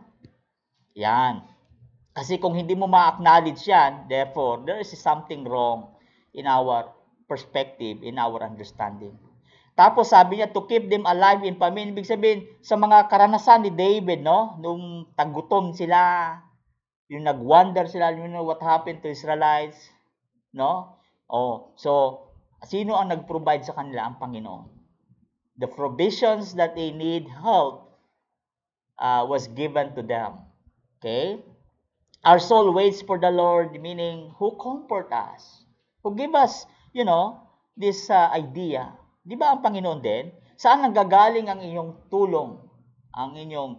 Yan. Kasi kung hindi mo ma-acknowledge yan, therefore, there is something wrong in our perspective, in our understanding. Tapos sabi niya, to keep them alive in famine. Ibig sabihin, sa mga karanasan ni David, no? Nung tagutom sila, yung nag-wonder sila, you know what happened to Israelites, no? Oh, so, sino ang nag-provide sa kanila? Ang Panginoon. The provisions that they need help uh, was given to them. Okay? Our soul waits for the Lord, meaning who comfort us, who give us, you know, this uh, idea. Di ba ang Panginoon din? Saan nanggagaling ang inyong tulong? Ang inyong,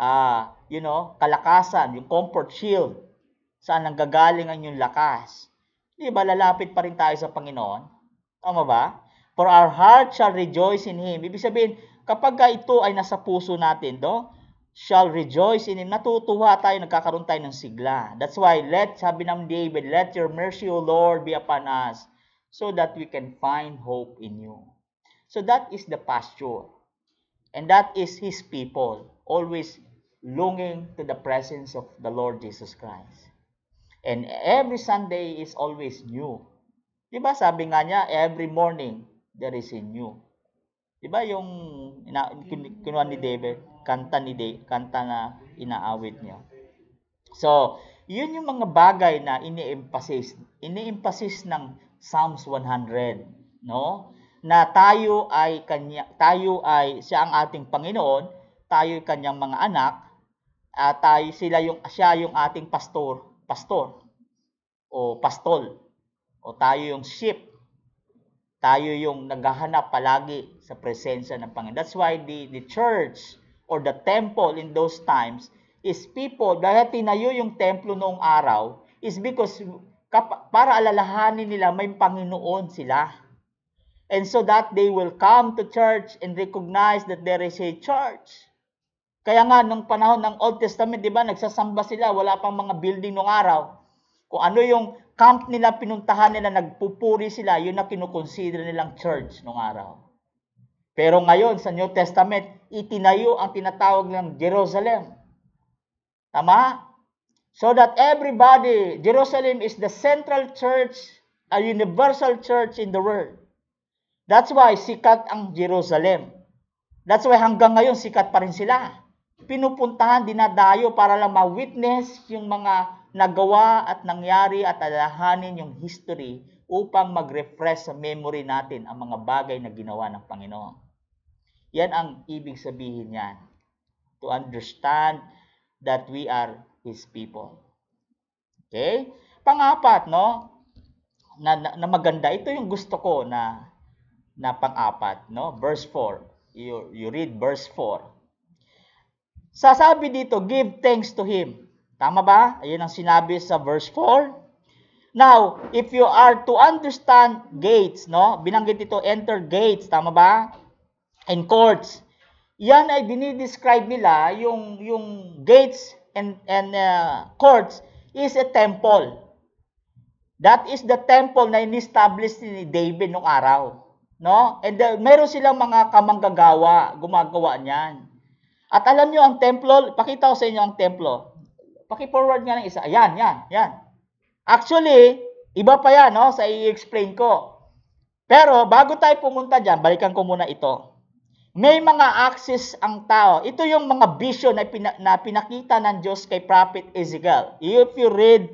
uh, you know, kalakasan, yung comfort shield. Saan nanggagaling ang inyong lakas? Di ba lalapit pa rin tayo sa Panginoon? Tama ba? For our heart shall rejoice in Him. Ibig sabihin, kapag ito ay nasa puso natin, do, shall rejoice in Him. Natutuwa tayo, nagkakaroon tayo ng sigla. That's why, let, sabi ng David, let your mercy, O Lord, be upon us, so that we can find hope in you. So that is the pasture. And that is His people, always longing to the presence of the Lord Jesus Christ. And every Sunday is always new. Di ba sabi nga niya, every morning there is a new. 'Di ba yung ina, mm. kinuha ni David, kanta ni David, kanta na inaawit niya. So, yun yung mga bagay na ini-emphasize, ini-emphasize ng Psalms 100, no? Na tayo ay kanya, tayo ay siya ang ating Panginoon, tayo ay kanyang mga anak, at tayo sila yung siya yung ating pastor, pastor o pastol o tayo yung sheep tayo yung naghahanap palagi sa presensya ng Panginoon. That's why the, the church or the temple in those times is people, dahil tinayo yung templo noong araw, is because para alalahanin nila may Panginoon sila. And so that they will come to church and recognize that there is a church. Kaya nga, nung panahon ng Old Testament, di ba, nagsasamba sila, wala pang mga building noong araw. Kung ano yung camp nila, pinuntahan nila, nagpupuri sila, yun na kinukonsider nilang church nung araw. Pero ngayon, sa New Testament, itinayo ang tinatawag ng Jerusalem. Tama? So that everybody, Jerusalem is the central church, a universal church in the world. That's why sikat ang Jerusalem. That's why hanggang ngayon sikat pa rin sila. Pinupuntahan, dinadayo para lang ma-witness yung mga nagawa at nangyari at alalahanin yung history upang mag-refresh sa memory natin ang mga bagay na ginawa ng Panginoon. Yan ang ibig sabihin niyan. To understand that we are His people. Okay? Pang-apat, no? Na, na, na maganda. Ito yung gusto ko na na pang-apat, no? Verse 4. You, you read verse 4. Sasabi dito, give thanks to Him Tama ba? Ayun ang sinabi sa verse 4. Now, if you are to understand gates, no? Binanggit dito, enter gates, tama ba? And courts. Yan ay dinidescribe nila yung yung gates and and uh, courts is a temple. That is the temple na inestablish ni David nung araw, no? And uh, meron silang mga kamanggagawa gumagawa niyan. At alam niyo ang templo, pakita ko sa inyo ang templo. Paki-forward nga ng isa. Ayan, yan, yan. Actually, iba pa yan, no? Sa i-explain ko. Pero, bago tayo pumunta dyan, balikan ko muna ito. May mga axis ang tao. Ito yung mga vision na, pina, na pinakita ng Diyos kay Prophet Ezekiel. If you read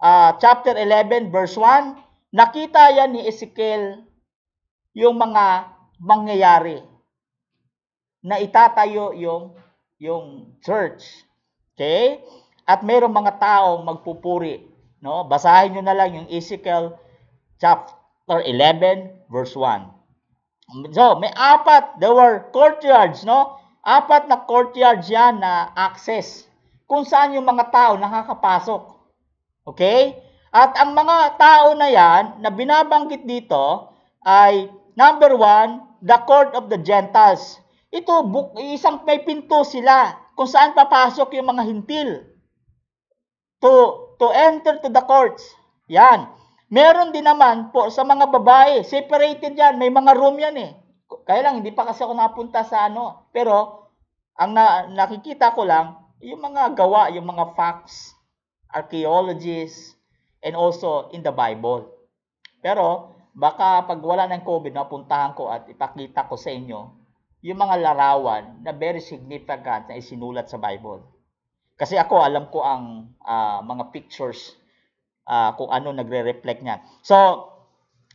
uh, chapter 11, verse 1, nakita yan ni Ezekiel yung mga mangyayari na itatayo yung yung church. Okay? At mayroong mga tao magpupuri. No? Basahin nyo na lang yung Ezekiel chapter 11 verse 1. So, may apat, there were courtyards, no? Apat na courtyards yan na access kung saan yung mga tao nakakapasok. Okay? At ang mga tao na yan na binabanggit dito ay number one, the court of the Gentiles. Ito, isang may pinto sila kung saan papasok yung mga hintil to to enter to the courts. Yan. Meron din naman po sa mga babae, separated yan, may mga room yan eh. Kaya lang hindi pa kasi ako napunta sa ano, pero ang na, nakikita ko lang yung mga gawa, yung mga facts, archaeologists and also in the Bible. Pero baka pag wala ng COVID mapuntahan ko at ipakita ko sa inyo yung mga larawan na very significant na isinulat sa Bible. Kasi ako, alam ko ang uh, mga pictures uh, kung ano nagre-reflect niya. So,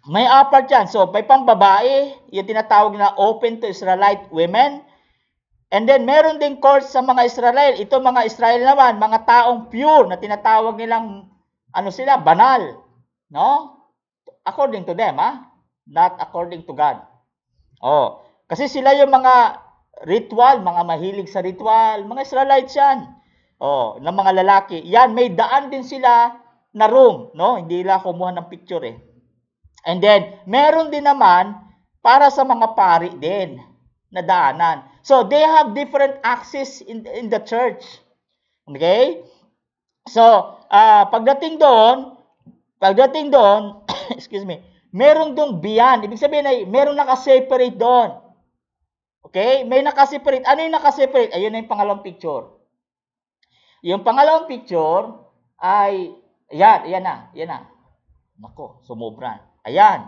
may upper dyan. So, may pang babae, yung tinatawag na open to Israelite women. And then, meron ding course sa mga Israelite. Ito mga Israelite naman, mga taong pure na tinatawag nilang, ano sila, banal. No? According to them, ha? Not according to God. Oh, kasi sila yung mga ritual, mga mahilig sa ritual, mga Israelites yan. Oh, ng mga lalaki. Yan, may daan din sila na room, no? Hindi nila kumuha ng picture eh. And then, meron din naman para sa mga pari din na daanan. So, they have different axis in, in the church. Okay? So, uh, pagdating doon, pagdating doon, excuse me, meron doon beyond. Ibig sabihin ay meron nakaseparate doon. Okay? May nakaseparate. Ano yung nakaseparate? Ayun na yung pangalawang picture. Yung pangalawang picture ay, yan, yan na, yan na. Nako, sumubra. Ayan.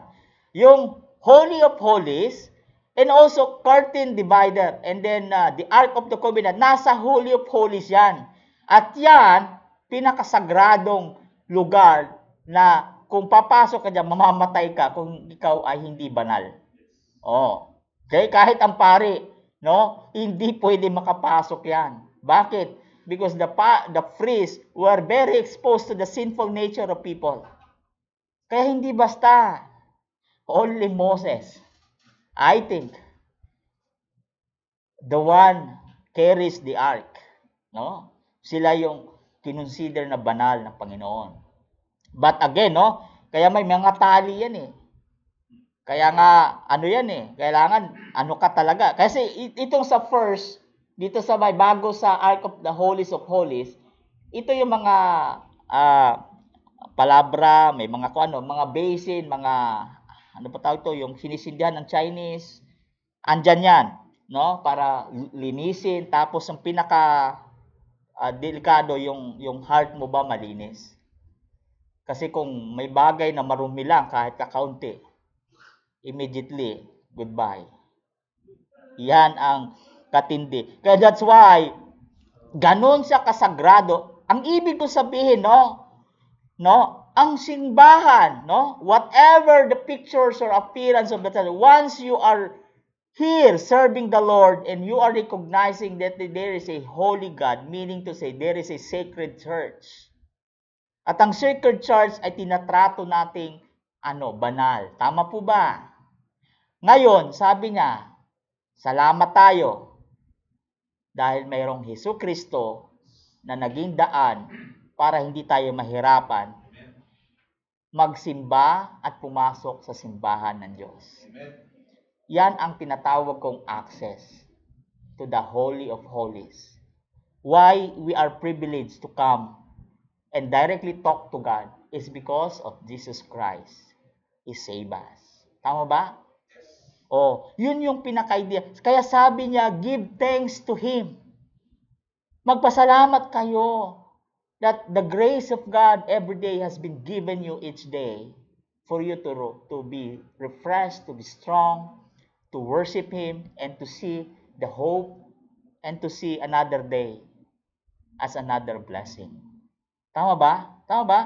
Yung Holy of Holies and also curtain divider and then uh, the Ark of the Covenant. Nasa Holy of Holies yan. At yan, pinakasagradong lugar na kung papasok ka dyan, mamamatay ka kung ikaw ay hindi banal. Oh. Okay? Kahit ang pari, no? Hindi pwede makapasok yan. Bakit? because the, pa, the priests were very exposed to the sinful nature of people. Kaya hindi basta only Moses. I think the one carries the ark. No? Sila yung kinonsider na banal ng Panginoon. But again, no? Kaya may mga tali yan eh. Kaya nga, ano yan eh, kailangan, ano ka talaga. Kasi itong sa first, dito sa may bago sa Ark of the Holies of Holies, ito yung mga uh, palabra, may mga kung ano, mga basin, mga ano pa tawag to, yung sinisindihan ng Chinese, andyan yan, no? Para linisin, tapos ang pinaka uh, delikado yung yung heart mo ba malinis. Kasi kung may bagay na marumi lang kahit kakaunti, immediately, goodbye. Yan ang katindi. Kaya that's why, ganon siya kasagrado. Ang ibig ko sabihin, no? No? Ang simbahan, no? Whatever the pictures or appearance of the church, once you are here serving the Lord and you are recognizing that there is a holy God, meaning to say there is a sacred church. At ang sacred church ay tinatrato nating ano, banal. Tama po ba? Ngayon, sabi niya, salamat tayo dahil mayroong Heso Kristo na naging daan para hindi tayo mahirapan magsimba at pumasok sa simbahan ng Diyos. Yan ang tinatawag kong access to the Holy of Holies. Why we are privileged to come and directly talk to God is because of Jesus Christ. He saved us. Tama ba? Oh, yun yung pinaka-idea. Kaya sabi niya, give thanks to Him. Magpasalamat kayo that the grace of God every day has been given you each day for you to, to be refreshed, to be strong, to worship Him, and to see the hope and to see another day as another blessing. Tama ba? Tama ba?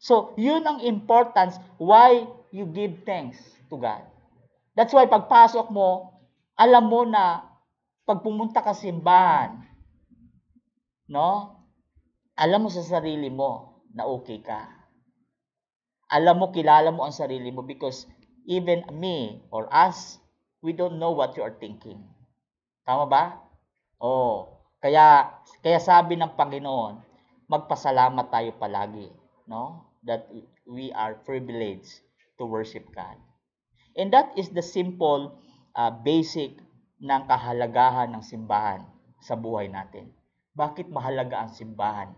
So, yun ang importance why you give thanks to God. That's why pagpasok mo, alam mo na pag pumunta ka simbahan, no? Alam mo sa sarili mo na okay ka. Alam mo, kilala mo ang sarili mo because even me or us, we don't know what you are thinking. Tama ba? Oh, kaya kaya sabi ng Panginoon, magpasalamat tayo palagi, no? That we are privileged to worship God. And that is the simple uh, basic ng kahalagahan ng simbahan sa buhay natin. Bakit mahalaga ang simbahan?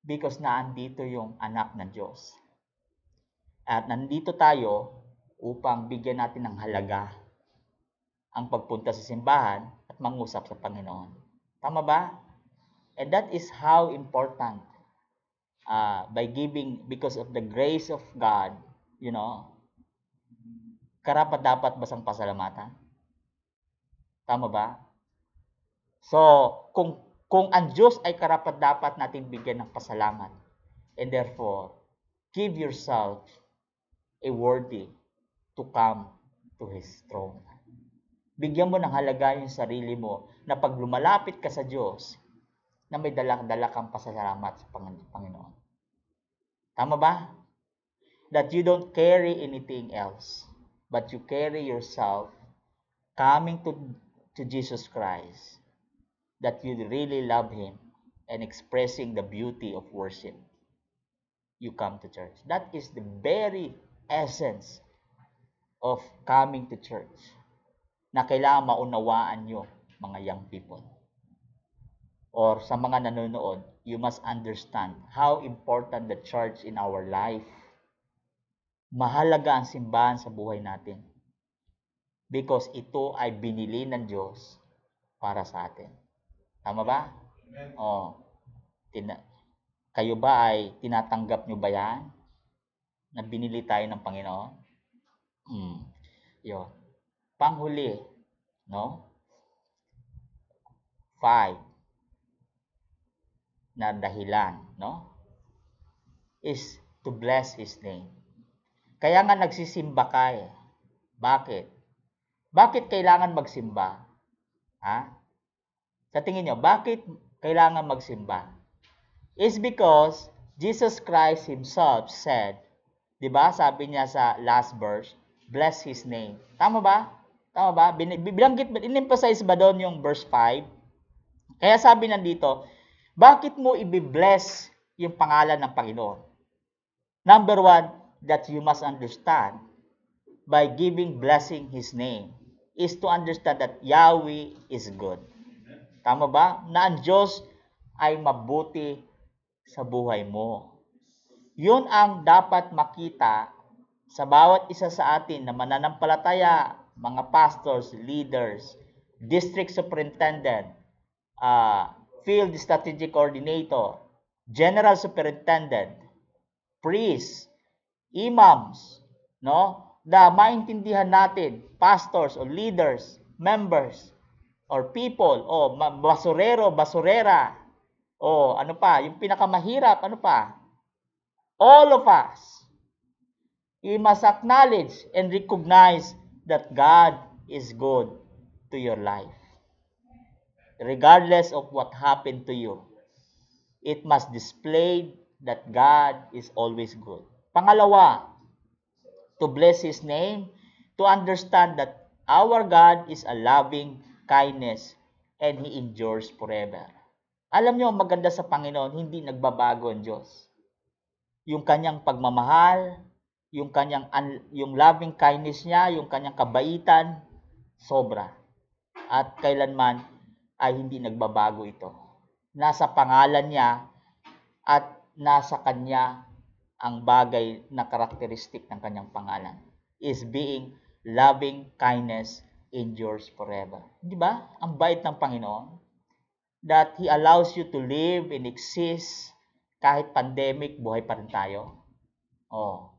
Because naandito yung anak ng Diyos. At nandito tayo upang bigyan natin ng halaga ang pagpunta sa simbahan at mangusap sa Panginoon. Tama ba? And that is how important uh, by giving because of the grace of God, you know, karapat dapat basang pasalamatan. Tama ba? So, kung kung ang Diyos ay karapat dapat natin bigyan ng pasalamat. And therefore, give yourself a worthy to come to His throne. Bigyan mo ng halaga yung sarili mo na pag lumalapit ka sa Diyos, na may dalak-dala kang pasasalamat sa Panginoon. Tama ba? That you don't carry anything else but you carry yourself coming to, to Jesus Christ that you really love Him and expressing the beauty of worship. You come to church. That is the very essence of coming to church na kailangan maunawaan nyo, mga young people. Or sa mga nanonood, you must understand how important the church in our life Mahalaga ang simbahan sa buhay natin because ito ay binili ng Diyos para sa atin. Tama ba? Amen. Oh. Tina- kayo ba ay tinatanggap nyo ba yan? Na binili tayo ng Panginoon? Mm. Yun. Panghuli, no? Five na dahilan, no? Is to bless His name. Kaya nga nagsisimba ka eh. Bakit? Bakit kailangan magsimba? Ha? Sa tingin nyo, bakit kailangan magsimba? It's because Jesus Christ Himself said, di ba sabi niya sa last verse, bless His name. Tama ba? Tama ba? Bilanggit, in-emphasize ba doon yung verse 5? Kaya sabi nandito, bakit mo i-bless yung pangalan ng Panginoon? Number one, that you must understand by giving blessing His name is to understand that Yahweh is good. Tama ba? Na ang Diyos ay mabuti sa buhay mo. Yun ang dapat makita sa bawat isa sa atin na mananampalataya, mga pastors, leaders, district superintendent, uh, field strategic coordinator, general superintendent, priest, imams, no? Na maintindihan natin, pastors or leaders, members or people o basurero, basurera. O ano pa, yung pinakamahirap, ano pa? All of us we must acknowledge and recognize that God is good to your life. Regardless of what happened to you, it must display that God is always good. Pangalawa, to bless His name, to understand that our God is a loving kindness and He endures forever. Alam nyo, maganda sa Panginoon, hindi nagbabago ang Diyos. Yung kanyang pagmamahal, yung kanyang yung loving kindness niya, yung kanyang kabaitan, sobra. At kailanman ay hindi nagbabago ito. Nasa pangalan niya at nasa kanya ang bagay na karakteristik ng kanyang pangalan is being loving kindness endures forever. Di ba? Ang bait ng Panginoon that He allows you to live and exist kahit pandemic, buhay pa rin tayo. Oh.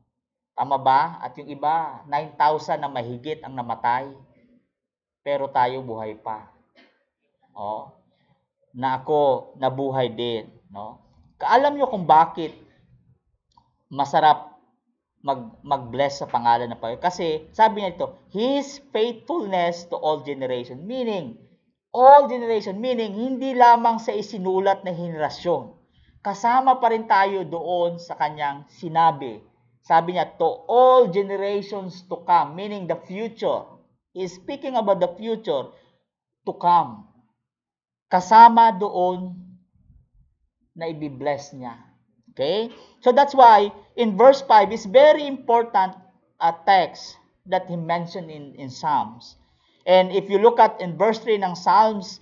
Tama ba? At yung iba, 9,000 na mahigit ang namatay. Pero tayo buhay pa. Oh. Na ako, nabuhay din. No? Kaalam nyo kung bakit masarap mag magbless sa pangalan ng Panginoon. Kasi sabi niya ito, His faithfulness to all generation. Meaning, all generation. Meaning, hindi lamang sa isinulat na henerasyon. Kasama pa rin tayo doon sa kanyang sinabi. Sabi niya, to all generations to come. Meaning, the future. is speaking about the future to come. Kasama doon na ibibless niya Okay? So that's why in verse 5 is very important a uh, text that he mentioned in, in Psalms. And if you look at in verse 3 ng Psalms,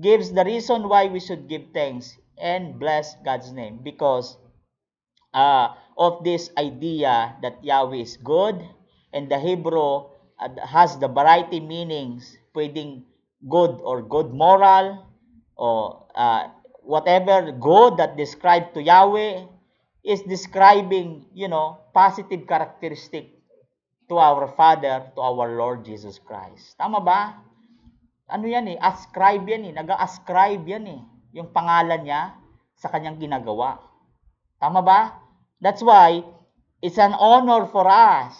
gives the reason why we should give thanks and bless God's name because uh, of this idea that Yahweh is good and the Hebrew uh, has the variety meanings pwedeng good or good moral or uh, whatever God that described to Yahweh is describing, you know, positive characteristic to our Father, to our Lord Jesus Christ. Tama ba? Ano yan eh? Ascribe yan eh. Nag-ascribe yan eh. Yung pangalan niya sa kanyang ginagawa. Tama ba? That's why it's an honor for us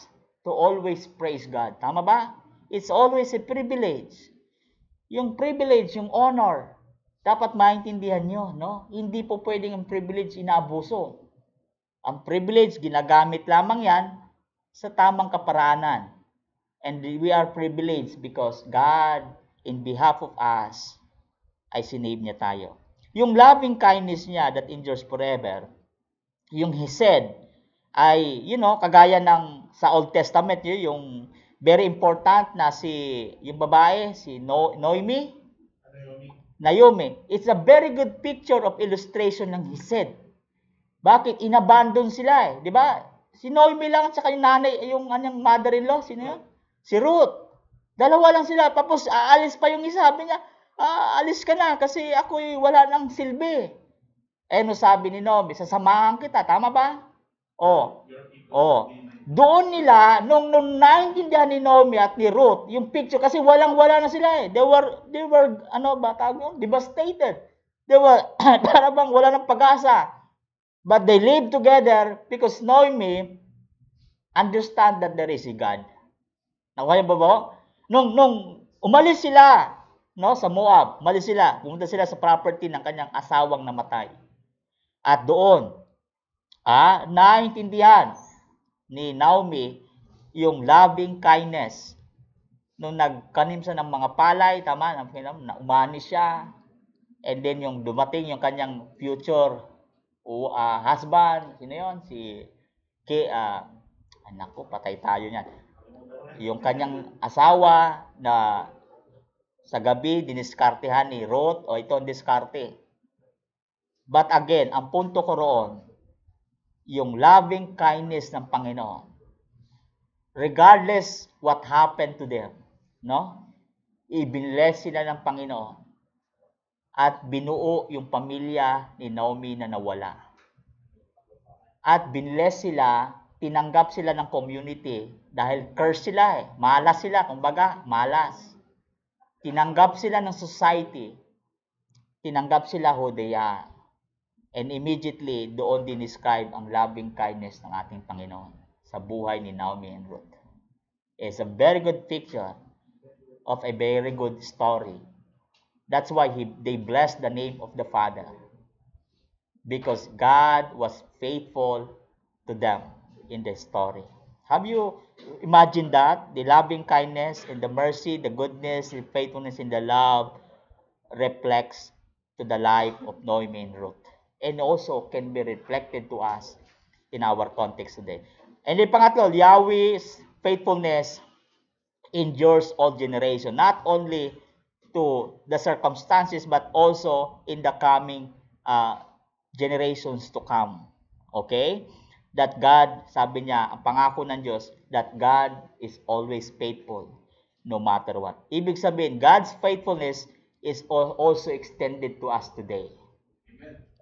to always praise God. Tama ba? It's always a privilege. Yung privilege, yung honor dapat maintindihan nyo, no? Hindi po pwedeng ang privilege inaabuso. Ang privilege, ginagamit lamang yan sa tamang kaparanan. And we are privileged because God, in behalf of us, ay sinave niya tayo. Yung loving kindness niya that endures forever, yung He said, ay, you know, kagaya ng sa Old Testament, yun, yung very important na si, yung babae, si no, Noemi, Naomi. It's a very good picture of illustration ng Hesed. Bakit? Inabandon sila eh. Di ba? Si Naomi lang at saka yung nanay, eh, yung anyang mother-in-law. Sino yun? Si Ruth. Dalawa lang sila. Tapos aalis pa yung isa. Sabi niya, ah, aalis ka na kasi ako'y wala ng silbi. Eh, no sabi ni Naomi, sasamahan kita. Tama ba? Oh. Oh. Doon nila, nung, nung naintindihan ni Naomi at ni Ruth, yung picture, kasi walang-wala na sila eh. They were, they were, ano ba tawag yun? Devastated. They were, para bang wala ng pag-asa. But they lived together because Naomi understand that there is a God. Nakuha ba po? Nung, nung umalis sila, no, sa Moab, umalis sila, pumunta sila sa property ng kanyang asawang namatay. At doon, ah, naintindihan ni Naomi yung loving kindness nung nagkanim siya ng mga palay, tama, na umani siya, and then yung dumating yung kanyang future uh, husband, sino yun? Si K, uh, ah, anak ko, patay tayo niyan. Yung kanyang asawa na sa gabi, diniskartehan ni Ruth, o ito ang diskarte. But again, ang punto ko roon, yung loving kindness ng Panginoon. Regardless what happened to them, no? Ibinless sila ng Panginoon at binuo yung pamilya ni Naomi na nawala. At binless sila, tinanggap sila ng community dahil curse sila eh. Malas sila, kumbaga, malas. Tinanggap sila ng society. Tinanggap sila who And immediately, doon din describe ang loving kindness ng ating Panginoon sa buhay ni Naomi and Ruth. It's a very good picture of a very good story. That's why he, they blessed the name of the Father. Because God was faithful to them in the story. Have you imagined that? The loving kindness and the mercy, the goodness, the faithfulness, and the love reflects to the life of Naomi and Ruth and also can be reflected to us in our context today. And then pangatlo, Yahweh's faithfulness endures all generation, not only to the circumstances but also in the coming uh, generations to come. Okay? That God, sabi niya, ang pangako ng Diyos, that God is always faithful no matter what. Ibig sabihin, God's faithfulness is also extended to us today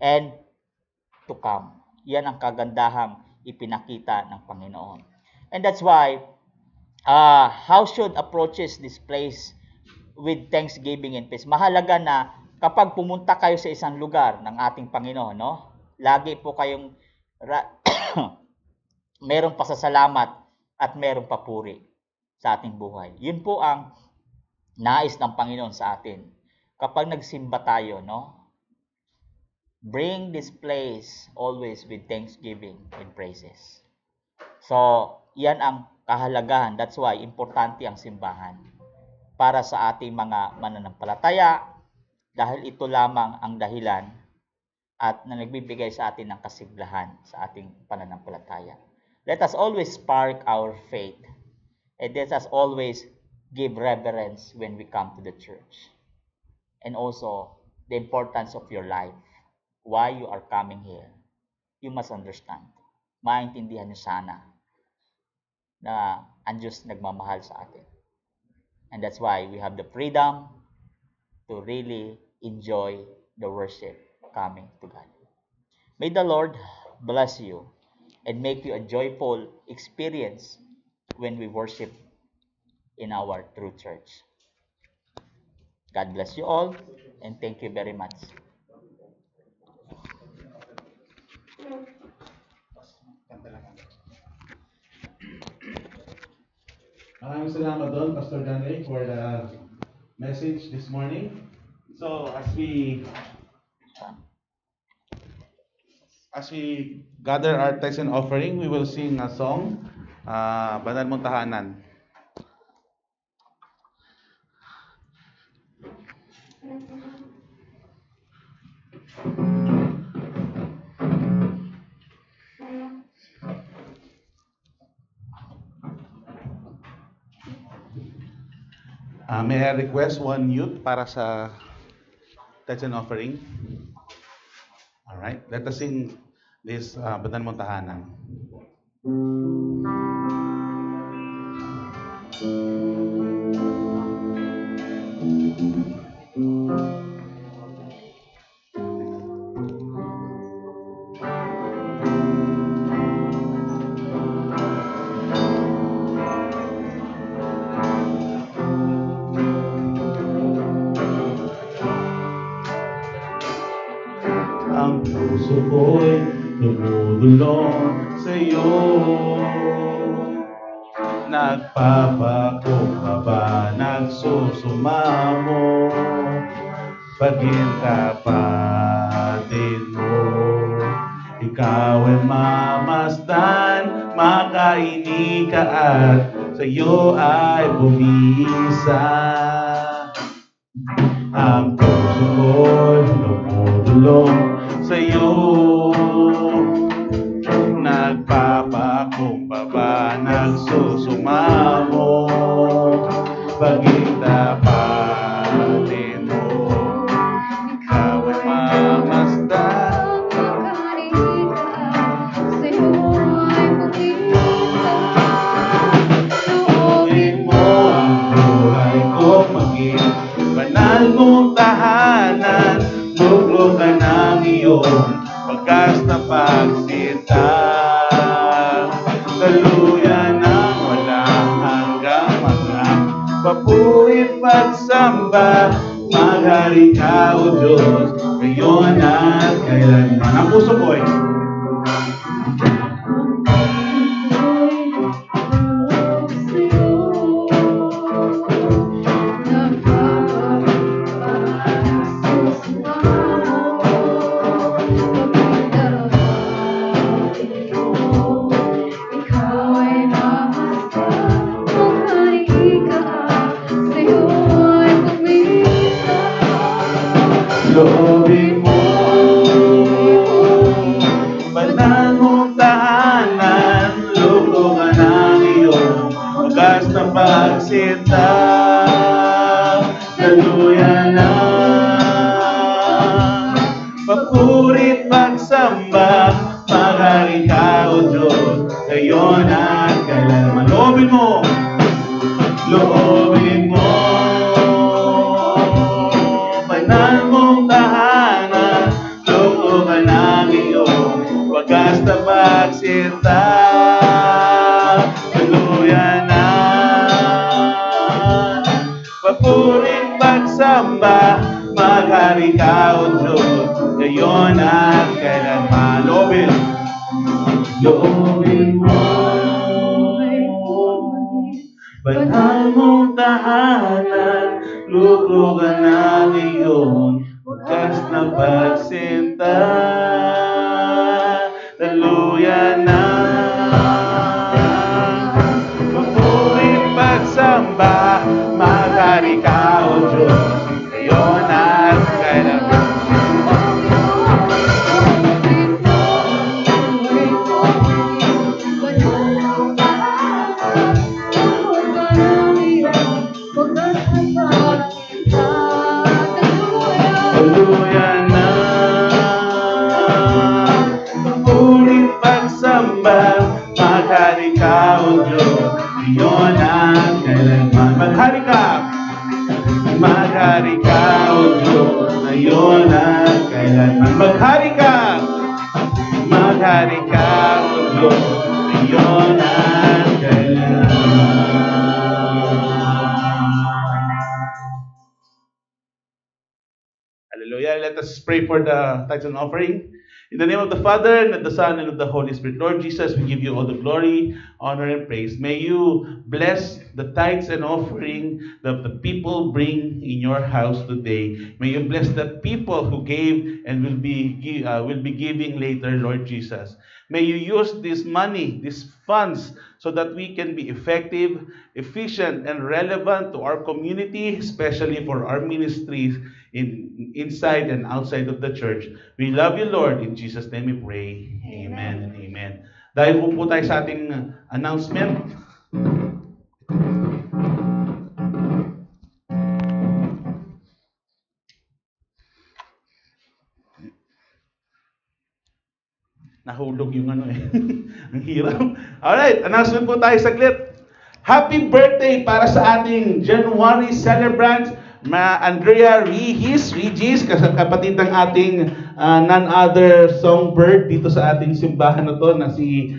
and to come. Yan ang kagandahang ipinakita ng Panginoon. And that's why uh, how should approaches this place with thanksgiving and peace. Mahalaga na kapag pumunta kayo sa isang lugar ng ating Panginoon, no? Lagi po kayong ra- merong pasasalamat at merong papuri sa ating buhay. Yun po ang nais ng Panginoon sa atin. Kapag nagsimba tayo, no? bring displays always with thanksgiving and praises. So, yan ang kahalagahan. That's why, importante ang simbahan para sa ating mga mananampalataya dahil ito lamang ang dahilan at na nagbibigay sa atin ng kasiglahan sa ating pananampalataya. Let us always spark our faith and let us always give reverence when we come to the church. And also, the importance of your life why you are coming here, you must understand. Maintindihan niyo sana na ang Diyos nagmamahal sa atin. And that's why we have the freedom to really enjoy the worship coming to God. May the Lord bless you and make you a joyful experience when we worship in our true church. God bless you all and thank you very much. Maraming salamat doon, Pastor Danay, for the message this morning. So, as we as we gather our tithes and offering, we will sing a song, uh, Banal Muntahanan. Uh, may I request one youth para sa that's an offering? All right. Let us sing this uh, ah, Badan Mong Tahanan. Thank you. puso ko'y dumudulong sa'yo. Nagpapako ka ba, nagsusumamo, paging kapatid mo. Ikaw ay mamasdan, makaini ka at sa'yo ay bumiisa. Ang puso ko'y dumudulong Panginoon Nagpapakumbaba, nagsusumamo Pag-ibig Diyos, iyon at kailanman. Ang puso ko, caricado yo, yo Hallelujah. Let us pray for the tithes and offering. In the name of the Father, and of the Son, and of the Holy Spirit. Lord Jesus, we give you all the glory, honor, and praise. May you bless the tithes and offering that the people bring in your house today. May you bless the people who gave and will be, uh, will be giving later, Lord Jesus. May you use this money, these funds, so that we can be effective, efficient, and relevant to our community, especially for our ministries in inside and outside of the church. We love you, Lord. In Jesus' name we pray. Amen and amen. Dahil po po tayo sa ating announcement. Nahulog yung ano eh. Ang hirap. Alright, announcement po tayo saglit. Happy birthday para sa ating January celebrants. Ma Andrea Regis, Regis, kapatid ng ating uh, ah, none other songbird dito sa ating simbahan na to na si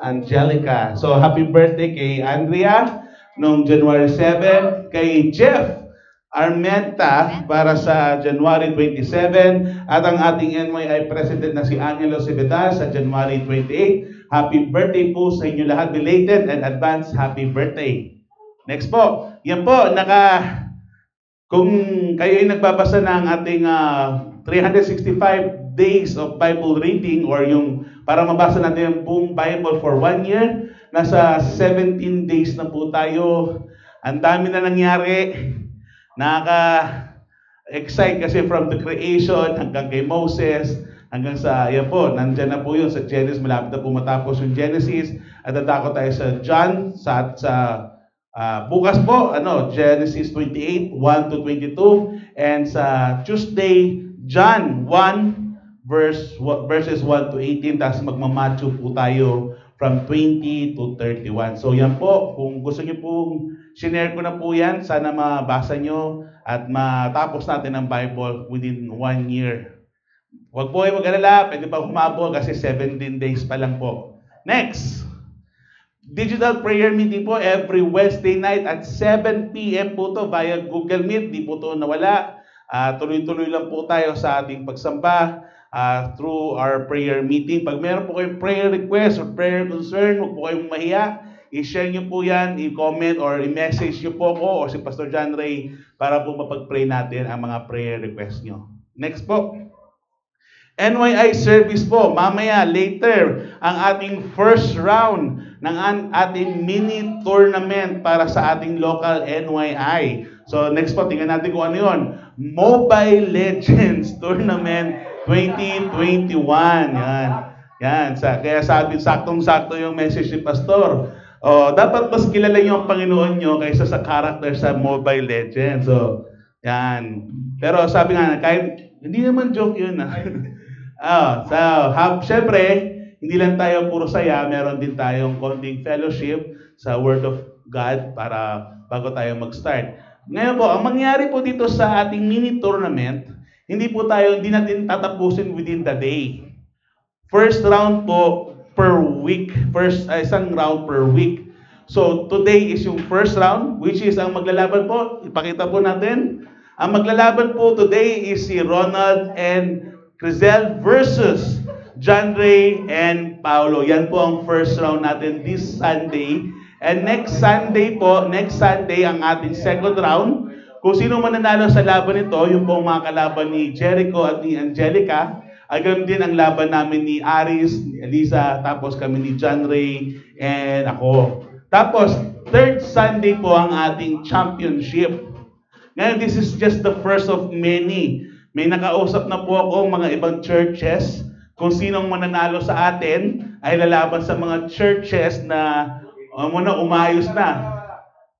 Angelica. So happy birthday kay Andrea noong January 7, kay Jeff Armenta para sa January 27 at ang ating NYI President na si Angelo Sebedal sa January 28. Happy birthday po sa inyo lahat. Belated and advance happy birthday. Next po, yan po, naka kung kayo ay nagbabasa ng ating uh, ah, 365 days of Bible reading or yung para mabasa natin yung buong Bible for one year, nasa 17 days na po tayo. Ang dami na nangyari. Nakaka-excite kasi from the creation hanggang kay Moses, hanggang sa, yan po, nandyan na po yun sa Genesis, malapit na po matapos yung Genesis, at tatako tayo sa John, sa, sa Uh, bukas po, ano, Genesis 28, 1 to 22. And sa Tuesday, John 1, verse, verses 1 to 18. Tapos magmamatcho po tayo from 20 to 31. So yan po, kung gusto niyo pong sinare ko na po yan, sana mabasa nyo at matapos natin ang Bible within one year. Huwag po ay mag-alala, pwede pa humabol kasi 17 days pa lang po. Next! Digital prayer meeting po every Wednesday night at 7pm po to via Google Meet. Di po to nawala. Uh, tuloy-tuloy lang po tayo sa ating pagsamba uh, through our prayer meeting. Pag meron po kayong prayer request or prayer concern, huwag po kayong mahiya. I-share nyo po yan, i-comment or i-message nyo po ako o si Pastor John Ray para po mapag-pray natin ang mga prayer request nyo. Next po. NYI service po, mamaya, later, ang ating first round ng ating mini tournament para sa ating local NYI. So next po, tingnan natin kung ano yun. Mobile Legends Tournament 2021. Yan. Yan. Sa, kaya sabi, saktong-sakto yung message ni Pastor. Oh, dapat mas kilala niyo ang Panginoon niyo kaysa sa character sa Mobile Legends. So, yan. Pero sabi nga, kahit, hindi naman joke yun. Ah. Oh, so, have, syempre, hindi lang tayo puro saya, meron din tayong konting fellowship sa Word of God para bago tayo mag-start. Ngayon po, ang mangyari po dito sa ating mini tournament, hindi po tayo, hindi natin tatapusin within the day. First round po per week. First, uh, isang round per week. So, today is yung first round, which is ang maglalaban po, ipakita po natin. Ang maglalaban po today is si Ronald and Crisel versus John Ray and Paolo. Yan po ang first round natin this Sunday. And next Sunday po, next Sunday ang ating second round. Kung sino man nanalo sa laban nito, yung po mga kalaban ni Jericho at ni Angelica, ay ganun din ang laban namin ni Aris, ni Elisa, tapos kami ni John Ray, and ako. Tapos, third Sunday po ang ating championship. Ngayon, this is just the first of many may nakausap na po ako mga ibang churches kung sinong mananalo sa atin ay lalaban sa mga churches na um, na umayos na.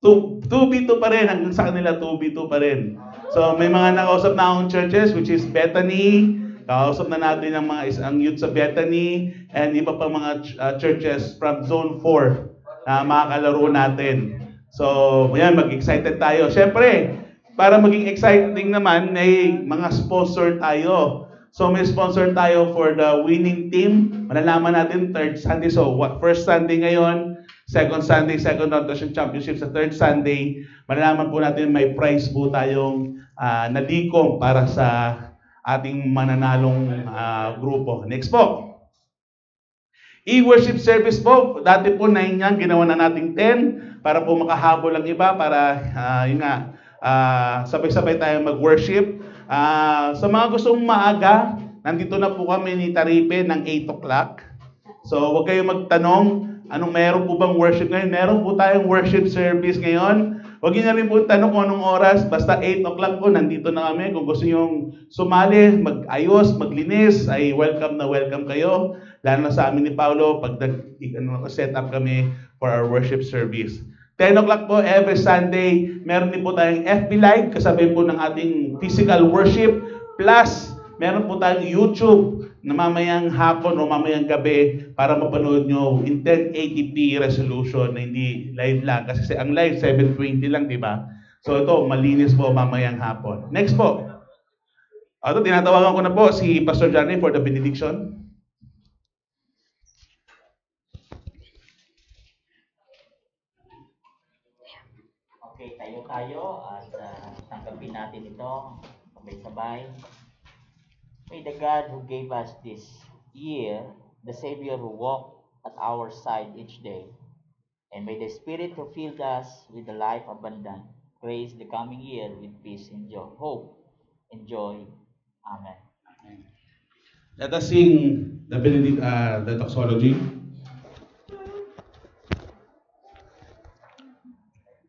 2B2 pa rin, hanggang sa kanila 2B2 pa rin. So may mga nakausap na akong churches which is Bethany, kausap na natin ang mga is ang youth sa Bethany and iba pa mga ch- ah, uh, churches from zone 4 na makakalaro natin. So, ayan, mag-excited tayo. Siyempre, para maging exciting naman, may mga sponsor tayo. So may sponsor tayo for the winning team. Malalaman natin third Sunday. So what first Sunday ngayon, second Sunday, second round of championship sa third Sunday. Malalaman po natin may prize po tayong uh, ah, nalikom para sa ating mananalong uh, grupo. Next po. E-worship service po, dati po 9 yan, ginawa na nating 10 para po makahabol ang iba para uh, yun nga, uh, sabay-sabay tayong mag-worship. Uh, sa mga gustong maaga, nandito na po kami ni Taripe ng 8 o'clock. So huwag kayong magtanong, anong meron po bang worship ngayon? Meron po tayong worship service ngayon. Huwag niyo na rin po tanong kung anong oras. Basta 8 o'clock po, nandito na kami. Kung gusto nyo sumali, mag-ayos, maglinis, ay welcome na welcome kayo. Lalo na sa amin ni Paolo, pag nag-set ano, up kami for our worship service. 10 o'clock po every Sunday, meron din po tayong FB Live kasabay po ng ating physical worship. Plus, meron po tayong YouTube na mamayang hapon o mamayang gabi para mapanood nyo in 1080p resolution na hindi live lang. Kasi ang live 720 lang, di ba? So ito, malinis po mamayang hapon. Next po. Ito, tinatawagan ko na po si Pastor Johnny for the benediction. tayo at uh, tanggapin natin ito sabay-sabay. May the God who gave us this year, the Savior who walked at our side each day, and may the Spirit who filled us with the life abundant praise the coming year with peace and joy, hope and joy. Amen. Amen. Let us sing the, uh, the doxology.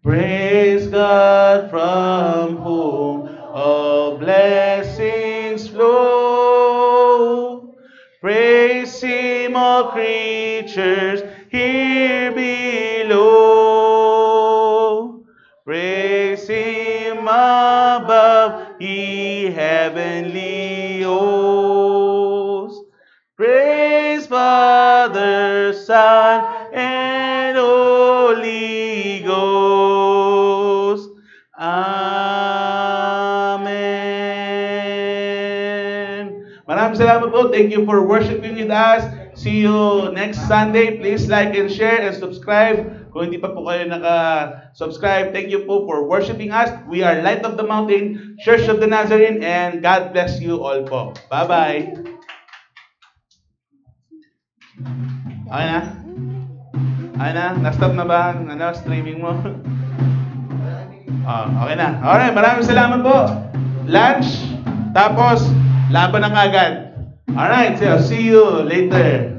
Praise God from whom all blessings flow. Praise Him, all creatures here below. Praise Him above, ye heavenly hosts. Praise Father, Son, salamat po. Thank you for worshiping with us. See you next Sunday. Please like and share and subscribe. Kung hindi pa po kayo naka-subscribe, thank you po for worshiping us. We are Light of the Mountain, Church of the Nazarene, and God bless you all po. Bye-bye. Okay na? Okay na? Na-stop na ba ang ano, streaming mo? oh, okay na. Alright, maraming salamat po. Lunch, tapos laban na agad. All right, so I'll see you later.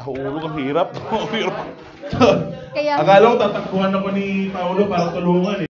Paulo, ang hirap. Kaya, hirap. Akala ko tatagpuan ako ni Paolo para tulungan eh.